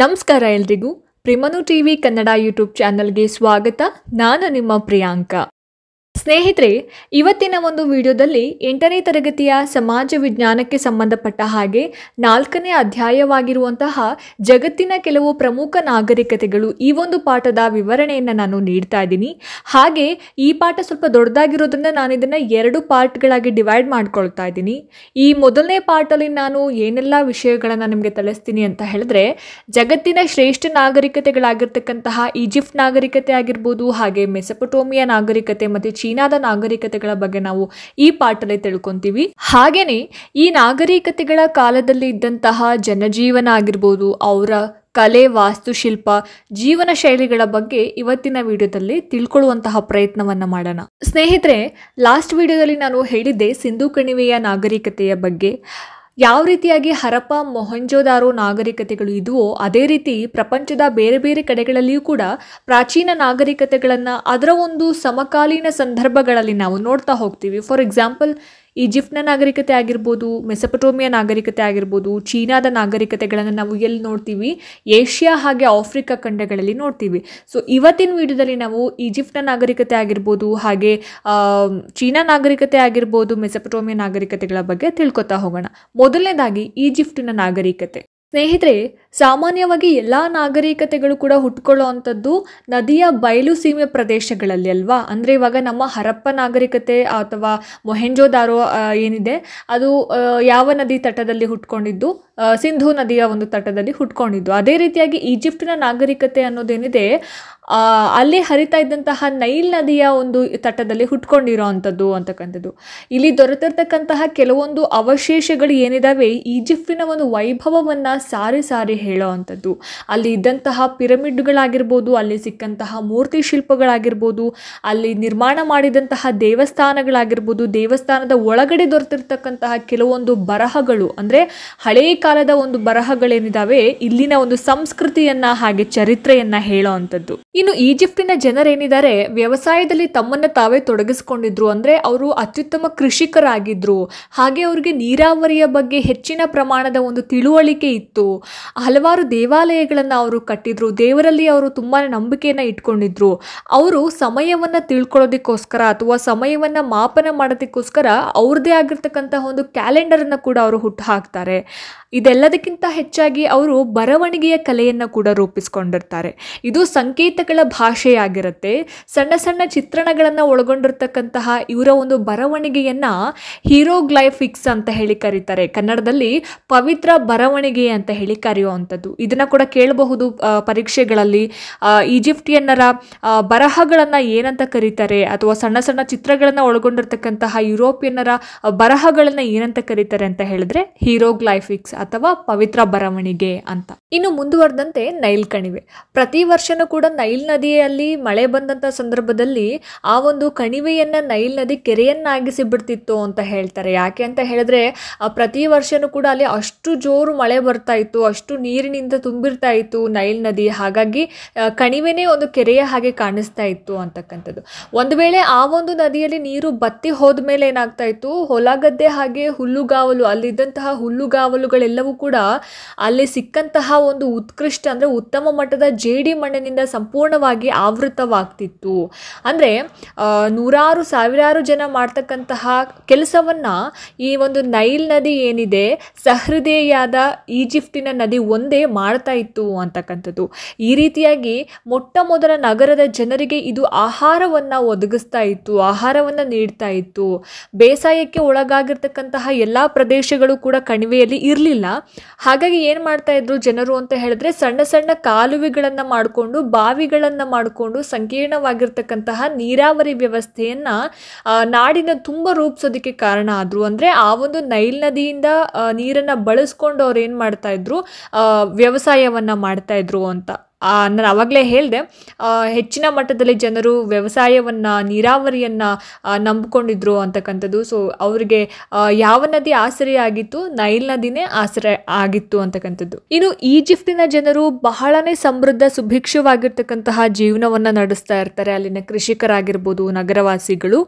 ನಮಸ್ಕಾರ ಎಲ್ರಿಗೂ ಪ್ರಿಮನು ಟಿ ವಿ ಕನ್ನಡ ಯೂಟ್ಯೂಬ್ ಚಾನಲ್ಗೆ ಸ್ವಾಗತ ನಾನು ನಿಮ್ಮ ಪ್ರಿಯಾಂಕ ಸ್ನೇಹಿತರೆ ಇವತ್ತಿನ ಒಂದು ವಿಡಿಯೋದಲ್ಲಿ ಎಂಟನೇ ತರಗತಿಯ ಸಮಾಜ ವಿಜ್ಞಾನಕ್ಕೆ ಸಂಬಂಧಪಟ್ಟ ಹಾಗೆ ನಾಲ್ಕನೇ ಅಧ್ಯಾಯವಾಗಿರುವಂತಹ ಜಗತ್ತಿನ ಕೆಲವು ಪ್ರಮುಖ ನಾಗರಿಕತೆಗಳು ಈ ಒಂದು ಪಾಠದ ವಿವರಣೆಯನ್ನು ನಾನು ನೀಡ್ತಾ ಇದ್ದೀನಿ ಹಾಗೆ ಈ ಪಾಠ ಸ್ವಲ್ಪ ದೊಡ್ಡದಾಗಿರೋದ್ರಿಂದ ನಾನು ಇದನ್ನು ಎರಡು ಪಾರ್ಟ್ಗಳಾಗಿ ಡಿವೈಡ್ ಮಾಡ್ಕೊಳ್ತಾ ಇದ್ದೀನಿ ಈ ಮೊದಲನೇ ಪಾರ್ಟಲ್ಲಿ ನಾನು ಏನೆಲ್ಲ ವಿಷಯಗಳನ್ನು ನಿಮಗೆ ತಲೆಸ್ತೀನಿ ಅಂತ ಹೇಳಿದ್ರೆ ಜಗತ್ತಿನ ಶ್ರೇಷ್ಠ ನಾಗರಿಕತೆಗಳಾಗಿರ್ತಕ್ಕಂತಹ ಈಜಿಪ್ಟ್ ನಾಗರಿಕತೆ ಆಗಿರ್ಬೋದು ಹಾಗೆ ಮೆಸಪಟೋಮಿಯಾ ನಾಗರಿಕತೆ ಮತ್ತು ಚೀನಾ ಚೀನಾದ ನಾಗರಿಕತೆಗಳ ಬಗ್ಗೆ ನಾವು ಈ ಪಾಠದಲ್ಲಿ ತಿಳ್ಕೊಂತೀವಿ ಹಾಗೇನೆ ಈ ನಾಗರಿಕತೆಗಳ ಕಾಲದಲ್ಲಿ ಇದ್ದಂತಹ ಜನಜೀವನ ಆಗಿರ್ಬೋದು ಅವರ ಕಲೆ ವಾಸ್ತುಶಿಲ್ಪ ಜೀವನ ಶೈಲಿಗಳ ಬಗ್ಗೆ ಇವತ್ತಿನ ವಿಡಿಯೋದಲ್ಲಿ ತಿಳ್ಕೊಳ್ಳುವಂತಹ ಪ್ರಯತ್ನವನ್ನ ಮಾಡೋಣ ಸ್ನೇಹಿತರೆ ಲಾಸ್ಟ್ ವಿಡಿಯೋದಲ್ಲಿ ನಾನು ಹೇಳಿದ್ದೆ ಸಿಂಧು ಕಣಿವೆಯ ನಾಗರಿಕತೆಯ ಬಗ್ಗೆ ಯಾವ ರೀತಿಯಾಗಿ ಹರಪ ಮೊಹಂಜೋದಾರೋ ನಾಗರಿಕತೆಗಳು ಇದುವೋ ಅದೇ ರೀತಿ ಪ್ರಪಂಚದ ಬೇರೆ ಬೇರೆ ಕಡೆಗಳಲ್ಲಿಯೂ ಕೂಡ ಪ್ರಾಚೀನ ನಾಗರಿಕತೆಗಳನ್ನು ಅದರ ಒಂದು ಸಮಕಾಲೀನ ಸಂದರ್ಭಗಳಲ್ಲಿ ನಾವು ನೋಡ್ತಾ ಹೋಗ್ತೀವಿ ಫಾರ್ ಎಕ್ಸಾಂಪಲ್ ಈಜಿಪ್ಟ್ನ ನಾಗರಿಕತೆ ಆಗಿರ್ಬೋದು ಮೆಸಪಟೋಮಿಯಾ ನಾಗರಿಕತೆ ಆಗಿರ್ಬೋದು ಚೀನಾದ ನಾಗರಿಕತೆಗಳನ್ನು ನಾವು ಎಲ್ಲಿ ನೋಡ್ತೀವಿ ಏಷ್ಯಾ ಹಾಗೆ ಆಫ್ರಿಕಾ ಖಂಡಗಳಲ್ಲಿ ನೋಡ್ತೀವಿ ಸೊ ಇವತ್ತಿನ ವಿಡಿಯೋದಲ್ಲಿ ನಾವು ಈಜಿಪ್ಟ್ನ ನಾಗರಿಕತೆ ಆಗಿರ್ಬೋದು ಹಾಗೆ ಚೀನಾ ನಾಗರಿಕತೆ ಆಗಿರ್ಬೋದು ಮೆಸಪಟೋಮಿಯಾ ನಾಗರಿಕತೆಗಳ ಬಗ್ಗೆ ತಿಳ್ಕೊತಾ ಹೋಗೋಣ ಮೊದಲನೇದಾಗಿ ಈಜಿಪ್ಟಿನ ನಾಗರಿಕತೆ ಸ್ನೇಹಿತರೆ ಸಾಮಾನ್ಯವಾಗಿ ಎಲ್ಲ ನಾಗರಿಕತೆಗಳು ಕೂಡ ಹುಟ್ಕೊಳ್ಳೋ ಅಂಥದ್ದು ನದಿಯ ಬಯಲು ಸೀಮೆ ಪ್ರದೇಶಗಳಲ್ಲಿ ಅಲ್ವಾ ಅಂದರೆ ಇವಾಗ ನಮ್ಮ ಹರಪ್ಪ ನಾಗರಿಕತೆ ಅಥವಾ ಮೊಹೆಂಜೋದಾರೋ ಏನಿದೆ ಅದು ಯಾವ ನದಿ ತಟದಲ್ಲಿ ಹುಟ್ಕೊಂಡಿದ್ದು ಸಿಂಧೂ ನದಿಯ ಒಂದು ತಟದಲ್ಲಿ ಹುಟ್ಕೊಂಡಿದ್ದು ಅದೇ ರೀತಿಯಾಗಿ ಈಜಿಪ್ಟಿನ ನಾಗರಿಕತೆ ಅನ್ನೋದೇನಿದೆ ಅಲ್ಲಿ ಹರಿತಾ ಇದ್ದಂತಹ ನೈಲ್ ನದಿಯ ಒಂದು ತಟದಲ್ಲಿ ಹುಟ್ಕೊಂಡಿರೋ ಅಂಥದ್ದು ಅಂತಕ್ಕಂಥದ್ದು ಇಲ್ಲಿ ದೊರೆತಿರ್ತಕ್ಕಂತಹ ಕೆಲವೊಂದು ಅವಶೇಷಗಳು ಏನಿದಾವೆ ಈಜಿಪ್ಟಿನ ಒಂದು ವೈಭವವನ್ನು ಸಾರಿ ಸಾರಿ ಹೇಳೋ ಅಂಥದ್ದು ಅಲ್ಲಿ ಇದ್ದಂತಹ ಪಿರಮಿಡ್ಗಳಾಗಿರ್ಬೋದು ಅಲ್ಲಿ ಸಿಕ್ಕಂತಹ ಮೂರ್ತಿ ಶಿಲ್ಪಗಳಾಗಿರ್ಬೋದು ಅಲ್ಲಿ ನಿರ್ಮಾಣ ಮಾಡಿದಂತಹ ದೇವಸ್ಥಾನಗಳಾಗಿರ್ಬೋದು ದೇವಸ್ಥಾನದ ಒಳಗಡೆ ದೊರೆತಿರ್ತಕ್ಕಂತಹ ಕೆಲವೊಂದು ಬರಹಗಳು ಅಂದರೆ ಹಳೇ ಕಾಲದ ಒಂದು ಬರಹಗಳೇನಿದಾವೆ ಇಲ್ಲಿನ ಒಂದು ಸಂಸ್ಕೃತಿಯನ್ನ ಹಾಗೆ ಚರಿತ್ರೆಯನ್ನ ಹೇಳೋ ಇನ್ನು ಈಜಿಪ್ಟಿನ ಜನರೇನಿದ್ದಾರೆ ವ್ಯವಸಾಯದಲ್ಲಿ ತಮ್ಮನ್ನ ತಾವೇ ತೊಡಗಿಸ್ಕೊಂಡಿದ್ರು ಅಂದ್ರೆ ಅವರು ಅತ್ಯುತ್ತಮ ಕೃಷಿಕರಾಗಿದ್ರು ಹಾಗೆ ಅವರಿಗೆ ನೀರಾವರಿಯ ಬಗ್ಗೆ ಹೆಚ್ಚಿನ ಪ್ರಮಾಣದ ಒಂದು ತಿಳುವಳಿಕೆ ಇತ್ತು ಹಲವಾರು ದೇವಾಲಯಗಳನ್ನ ಅವರು ಕಟ್ಟಿದ್ರು ದೇವರಲ್ಲಿ ಅವರು ತುಂಬಾ ನಂಬಿಕೆಯನ್ನ ಇಟ್ಕೊಂಡಿದ್ರು ಅವರು ಸಮಯವನ್ನ ತಿಳ್ಕೊಳ್ಳೋದಕ್ಕೋಸ್ಕರ ಅಥವಾ ಸಮಯವನ್ನ ಮಾಪನ ಮಾಡೋದಕ್ಕೋಸ್ಕರ ಅವ್ರದೇ ಆಗಿರ್ತಕ್ಕಂತಹ ಒಂದು ಕ್ಯಾಲೆಂಡರ್ ಅನ್ನ ಕೂಡ ಅವರು ಹುಟ್ಟು ಹಾಕ್ತಾರೆ ಇದೆಲ್ಲದಕ್ಕಿಂತ ಹೆಚ್ಚಾಗಿ ಅವರು ಬರವಣಿಗೆಯ ಕಲೆಯನ್ನು ಕೂಡ ರೂಪಿಸ್ಕೊಂಡಿರ್ತಾರೆ ಇದು ಸಂಕೇತಗಳ ಭಾಷೆಯಾಗಿರುತ್ತೆ ಸಣ್ಣ ಸಣ್ಣ ಚಿತ್ರಣಗಳನ್ನು ಒಳಗೊಂಡಿರ್ತಕ್ಕಂತಹ ಇವರ ಒಂದು ಬರವಣಿಗೆಯನ್ನು ಹೀರೋಗ್ಲೈಫಿಕ್ಸ್ ಅಂತ ಹೇಳಿ ಕರೀತಾರೆ ಕನ್ನಡದಲ್ಲಿ ಪವಿತ್ರ ಬರವಣಿಗೆ ಅಂತ ಹೇಳಿ ಕರೆಯುವಂಥದ್ದು ಇದನ್ನು ಕೂಡ ಕೇಳಬಹುದು ಪರೀಕ್ಷೆಗಳಲ್ಲಿ ಈಜಿಪ್ಟಿಯನ್ನರ ಬರಹಗಳನ್ನು ಏನಂತ ಕರೀತಾರೆ ಅಥವಾ ಸಣ್ಣ ಸಣ್ಣ ಚಿತ್ರಗಳನ್ನು ಒಳಗೊಂಡಿರ್ತಕ್ಕಂತಹ ಯುರೋಪಿಯನ್ನರ ಬರಹಗಳನ್ನು ಏನಂತ ಕರೀತಾರೆ ಅಂತ ಹೇಳಿದ್ರೆ ಹೀರೋಗ್ಲೈಫಿಕ್ಸ್ ಅಥವಾ ಪವಿತ್ರ ಬರವಣಿಗೆ ಅಂತ ಇನ್ನು ಮುಂದುವರೆದಂತೆ ನೈಲ್ ಕಣಿವೆ ಪ್ರತಿ ವರ್ಷನೂ ಕೂಡ ನೈಲ್ ನದಿಯಲ್ಲಿ ಮಳೆ ಬಂದಂತ ಸಂದರ್ಭದಲ್ಲಿ ಆ ಒಂದು ಕಣಿವೆಯನ್ನ ನೈಲ್ ನದಿ ಕೆರೆಯನ್ನಾಗಿಸಿ ಬಿಡ್ತಿತ್ತು ಅಂತ ಹೇಳ್ತಾರೆ ಯಾಕೆ ಅಂತ ಹೇಳಿದ್ರೆ ಪ್ರತಿ ವರ್ಷನೂ ಕೂಡ ಅಲ್ಲಿ ಅಷ್ಟು ಜೋರು ಮಳೆ ಬರ್ತಾ ಇತ್ತು ಅಷ್ಟು ನೀರಿನಿಂದ ತುಂಬಿರ್ತಾ ಇತ್ತು ನೈಲ್ ನದಿ ಹಾಗಾಗಿ ಕಣಿವೆನೇ ಒಂದು ಕೆರೆಯ ಹಾಗೆ ಕಾಣಿಸ್ತಾ ಇತ್ತು ಅಂತಕ್ಕಂಥದ್ದು ಒಂದು ವೇಳೆ ಆ ಒಂದು ನದಿಯಲ್ಲಿ ನೀರು ಬತ್ತಿ ಹೋದ್ಮೇಲೆ ಏನಾಗ್ತಾ ಇತ್ತು ಹೊಲಗದ್ದೆ ಹಾಗೆ ಹುಲ್ಲುಗಾವಲು ಅಲ್ಲಿದ್ದಂತಹ ಹುಲ್ಲುಗಾವಲುಗಳು ಎಲ್ಲವೂ ಕೂಡ ಅಲ್ಲಿ ಸಿಕ್ಕಂತಹ ಒಂದು ಉತ್ಕೃಷ್ಟ ಅಂದರೆ ಉತ್ತಮ ಮಟ್ಟದ ಜೇಡಿ ಮಣ್ಣಿನಿಂದ ಸಂಪೂರ್ಣವಾಗಿ ಆವೃತವಾಗ್ತಿತ್ತು ಅಂದರೆ ನೂರಾರು ಸಾವಿರಾರು ಜನ ಮಾಡ್ತಕ್ಕಂತಹ ಕೆಲಸವನ್ನು ಈ ಒಂದು ನೈಲ್ ನದಿ ಏನಿದೆ ಸಹೃದಯಾದ ಈಜಿಪ್ಟಿನ ನದಿ ಒಂದೇ ಮಾಡ್ತಾ ಇತ್ತು ಅಂತಕ್ಕಂಥದ್ದು ಈ ರೀತಿಯಾಗಿ ಮೊಟ್ಟ ಮೊದಲ ನಗರದ ಜನರಿಗೆ ಇದು ಆಹಾರವನ್ನು ಒದಗಿಸ್ತಾ ಇತ್ತು ಆಹಾರವನ್ನು ನೀಡ್ತಾ ಇತ್ತು ಬೇಸಾಯಕ್ಕೆ ಒಳಗಾಗಿರ್ತಕ್ಕಂತಹ ಎಲ್ಲ ಪ್ರದೇಶಗಳು ಕೂಡ ಕಣಿವೆಯಲ್ಲಿ ಇರಲಿಲ್ಲ ಇರಲಿಲ್ಲ ಹಾಗಾಗಿ ಏನು ಮಾಡ್ತಾ ಇದ್ರು ಜನರು ಅಂತ ಹೇಳಿದ್ರೆ ಸಣ್ಣ ಸಣ್ಣ ಕಾಲುವೆಗಳನ್ನು ಮಾಡಿಕೊಂಡು ಬಾವಿಗಳನ್ನು ಮಾಡಿಕೊಂಡು ಸಂಕೀರ್ಣವಾಗಿರ್ತಕ್ಕಂತಹ ನೀರಾವರಿ ವ್ಯವಸ್ಥೆಯನ್ನು ನಾಡಿನ ತುಂಬ ರೂಪಿಸೋದಕ್ಕೆ ಕಾರಣ ಆದರು ಅಂದರೆ ಆ ಒಂದು ನೈಲ್ ನದಿಯಿಂದ ನೀರನ್ನು ಬಳಸ್ಕೊಂಡು ಅವ್ರು ಏನು ಮಾಡ್ತಾ ಇದ್ರು ವ್ಯವಸಾಯವನ್ನು ಮಾಡ್ತಾ ಇದ್ರು ಅಂತ ನಾನು ಆವಾಗಲೇ ಹೇಳಿದೆ ಹೆಚ್ಚಿನ ಮಟ್ಟದಲ್ಲಿ ಜನರು ವ್ಯವಸಾಯವನ್ನು ನೀರಾವರಿಯನ್ನು ನಂಬಿಕೊಂಡಿದ್ರು ಅಂತಕ್ಕಂಥದ್ದು ಸೊ ಅವರಿಗೆ ಯಾವ ನದಿ ಆಸರೆ ಆಗಿತ್ತು ನೈಲ್ ನದಿನೇ ಆಸರೆ ಆಗಿತ್ತು ಅಂತಕ್ಕಂಥದ್ದು ಇನ್ನು ಈಜಿಪ್ಟಿನ ಜನರು ಬಹಳನೇ ಸಮೃದ್ಧ ಸುಭಿಕ್ಷವಾಗಿರ್ತಕ್ಕಂತಹ ಜೀವನವನ್ನು ನಡೆಸ್ತಾ ಇರ್ತಾರೆ ಅಲ್ಲಿನ ಕೃಷಿಕರಾಗಿರ್ಬೋದು ನಗರವಾಸಿಗಳು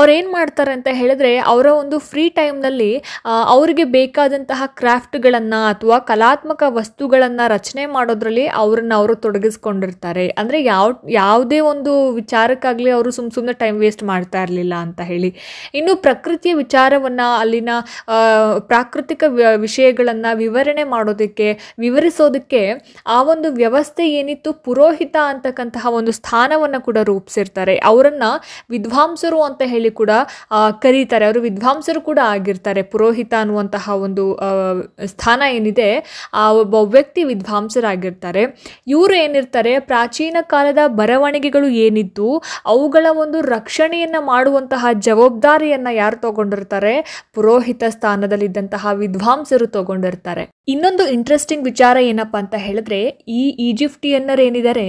ಅವ್ರೇನು ಮಾಡ್ತಾರೆ ಅಂತ ಹೇಳಿದ್ರೆ ಅವರ ಒಂದು ಫ್ರೀ ಟೈಮ್ನಲ್ಲಿ ಅವರಿಗೆ ಬೇಕಾದಂತಹ ಕ್ರಾಫ್ಟ್ಗಳನ್ನು ಅಥವಾ ಕಲಾತ್ಮಕ ವಸ್ತುಗಳನ್ನು ರಚನೆ ಮಾಡೋದ್ರಲ್ಲಿ ಅವ್ರನ್ನ ಅವರು ತೊಡಗಿಸ್ಕೊಂಡಿರ್ತಾರೆ ಅಂದರೆ ಯಾವ ಯಾವುದೇ ಒಂದು ವಿಚಾರಕ್ಕಾಗಲಿ ಅವರು ಸುಮ್ಮ ಸುಮ್ಮನೆ ಟೈಮ್ ವೇಸ್ಟ್ ಮಾಡ್ತಾ ಇರಲಿಲ್ಲ ಅಂತ ಹೇಳಿ ಇನ್ನು ಪ್ರಕೃತಿಯ ವಿಚಾರವನ್ನು ಅಲ್ಲಿನ ಪ್ರಾಕೃತಿಕ ವಿಷಯಗಳನ್ನು ವಿವರಣೆ ಮಾಡೋದಕ್ಕೆ ವಿವರಿಸೋದಕ್ಕೆ ಆ ಒಂದು ವ್ಯವಸ್ಥೆ ಏನಿತ್ತು ಪುರೋಹಿತ ಅಂತಕ್ಕಂತಹ ಒಂದು ಸ್ಥಾನವನ್ನು ಕೂಡ ರೂಪಿಸಿರ್ತಾರೆ ಅವರನ್ನು ವಿದ್ವಾಂಸರು ಅಂತ ಹೇಳಿ ಕೂಡ ಕರೀತಾರೆ ಅವರು ವಿದ್ವಾಂಸರು ಕೂಡ ಆಗಿರ್ತಾರೆ ಪುರೋಹಿತ ಅನ್ನುವಂತಹ ಒಂದು ಸ್ಥಾನ ಏನಿದೆ ಆ ಒಬ್ಬ ವ್ಯಕ್ತಿ ವಿದ್ವಾಂಸರಾಗಿರ್ತಾರೆ ಇವರು ಏನಿರ್ತಾರೆ ಪ್ರಾಚೀನ ಕಾಲದ ಬರವಣಿಗೆಗಳು ಏನಿದ್ದು ಅವುಗಳ ಒಂದು ರಕ್ಷಣೆಯನ್ನು ಮಾಡುವಂತಹ ಜವಾಬ್ದಾರಿಯನ್ನು ಯಾರು ತಗೊಂಡಿರ್ತಾರೆ ಪುರೋಹಿತ ಸ್ಥಾನದಲ್ಲಿದ್ದಂತಹ ವಿದ್ವಾಂಸರು ತಗೊಂಡಿರ್ತಾರೆ ಇನ್ನೊಂದು ಇಂಟ್ರೆಸ್ಟಿಂಗ್ ವಿಚಾರ ಏನಪ್ಪ ಅಂತ ಹೇಳಿದ್ರೆ ಈ ಈಜಿಪ್ಟಿಯನ್ನರೇನಿದ್ದಾರೆ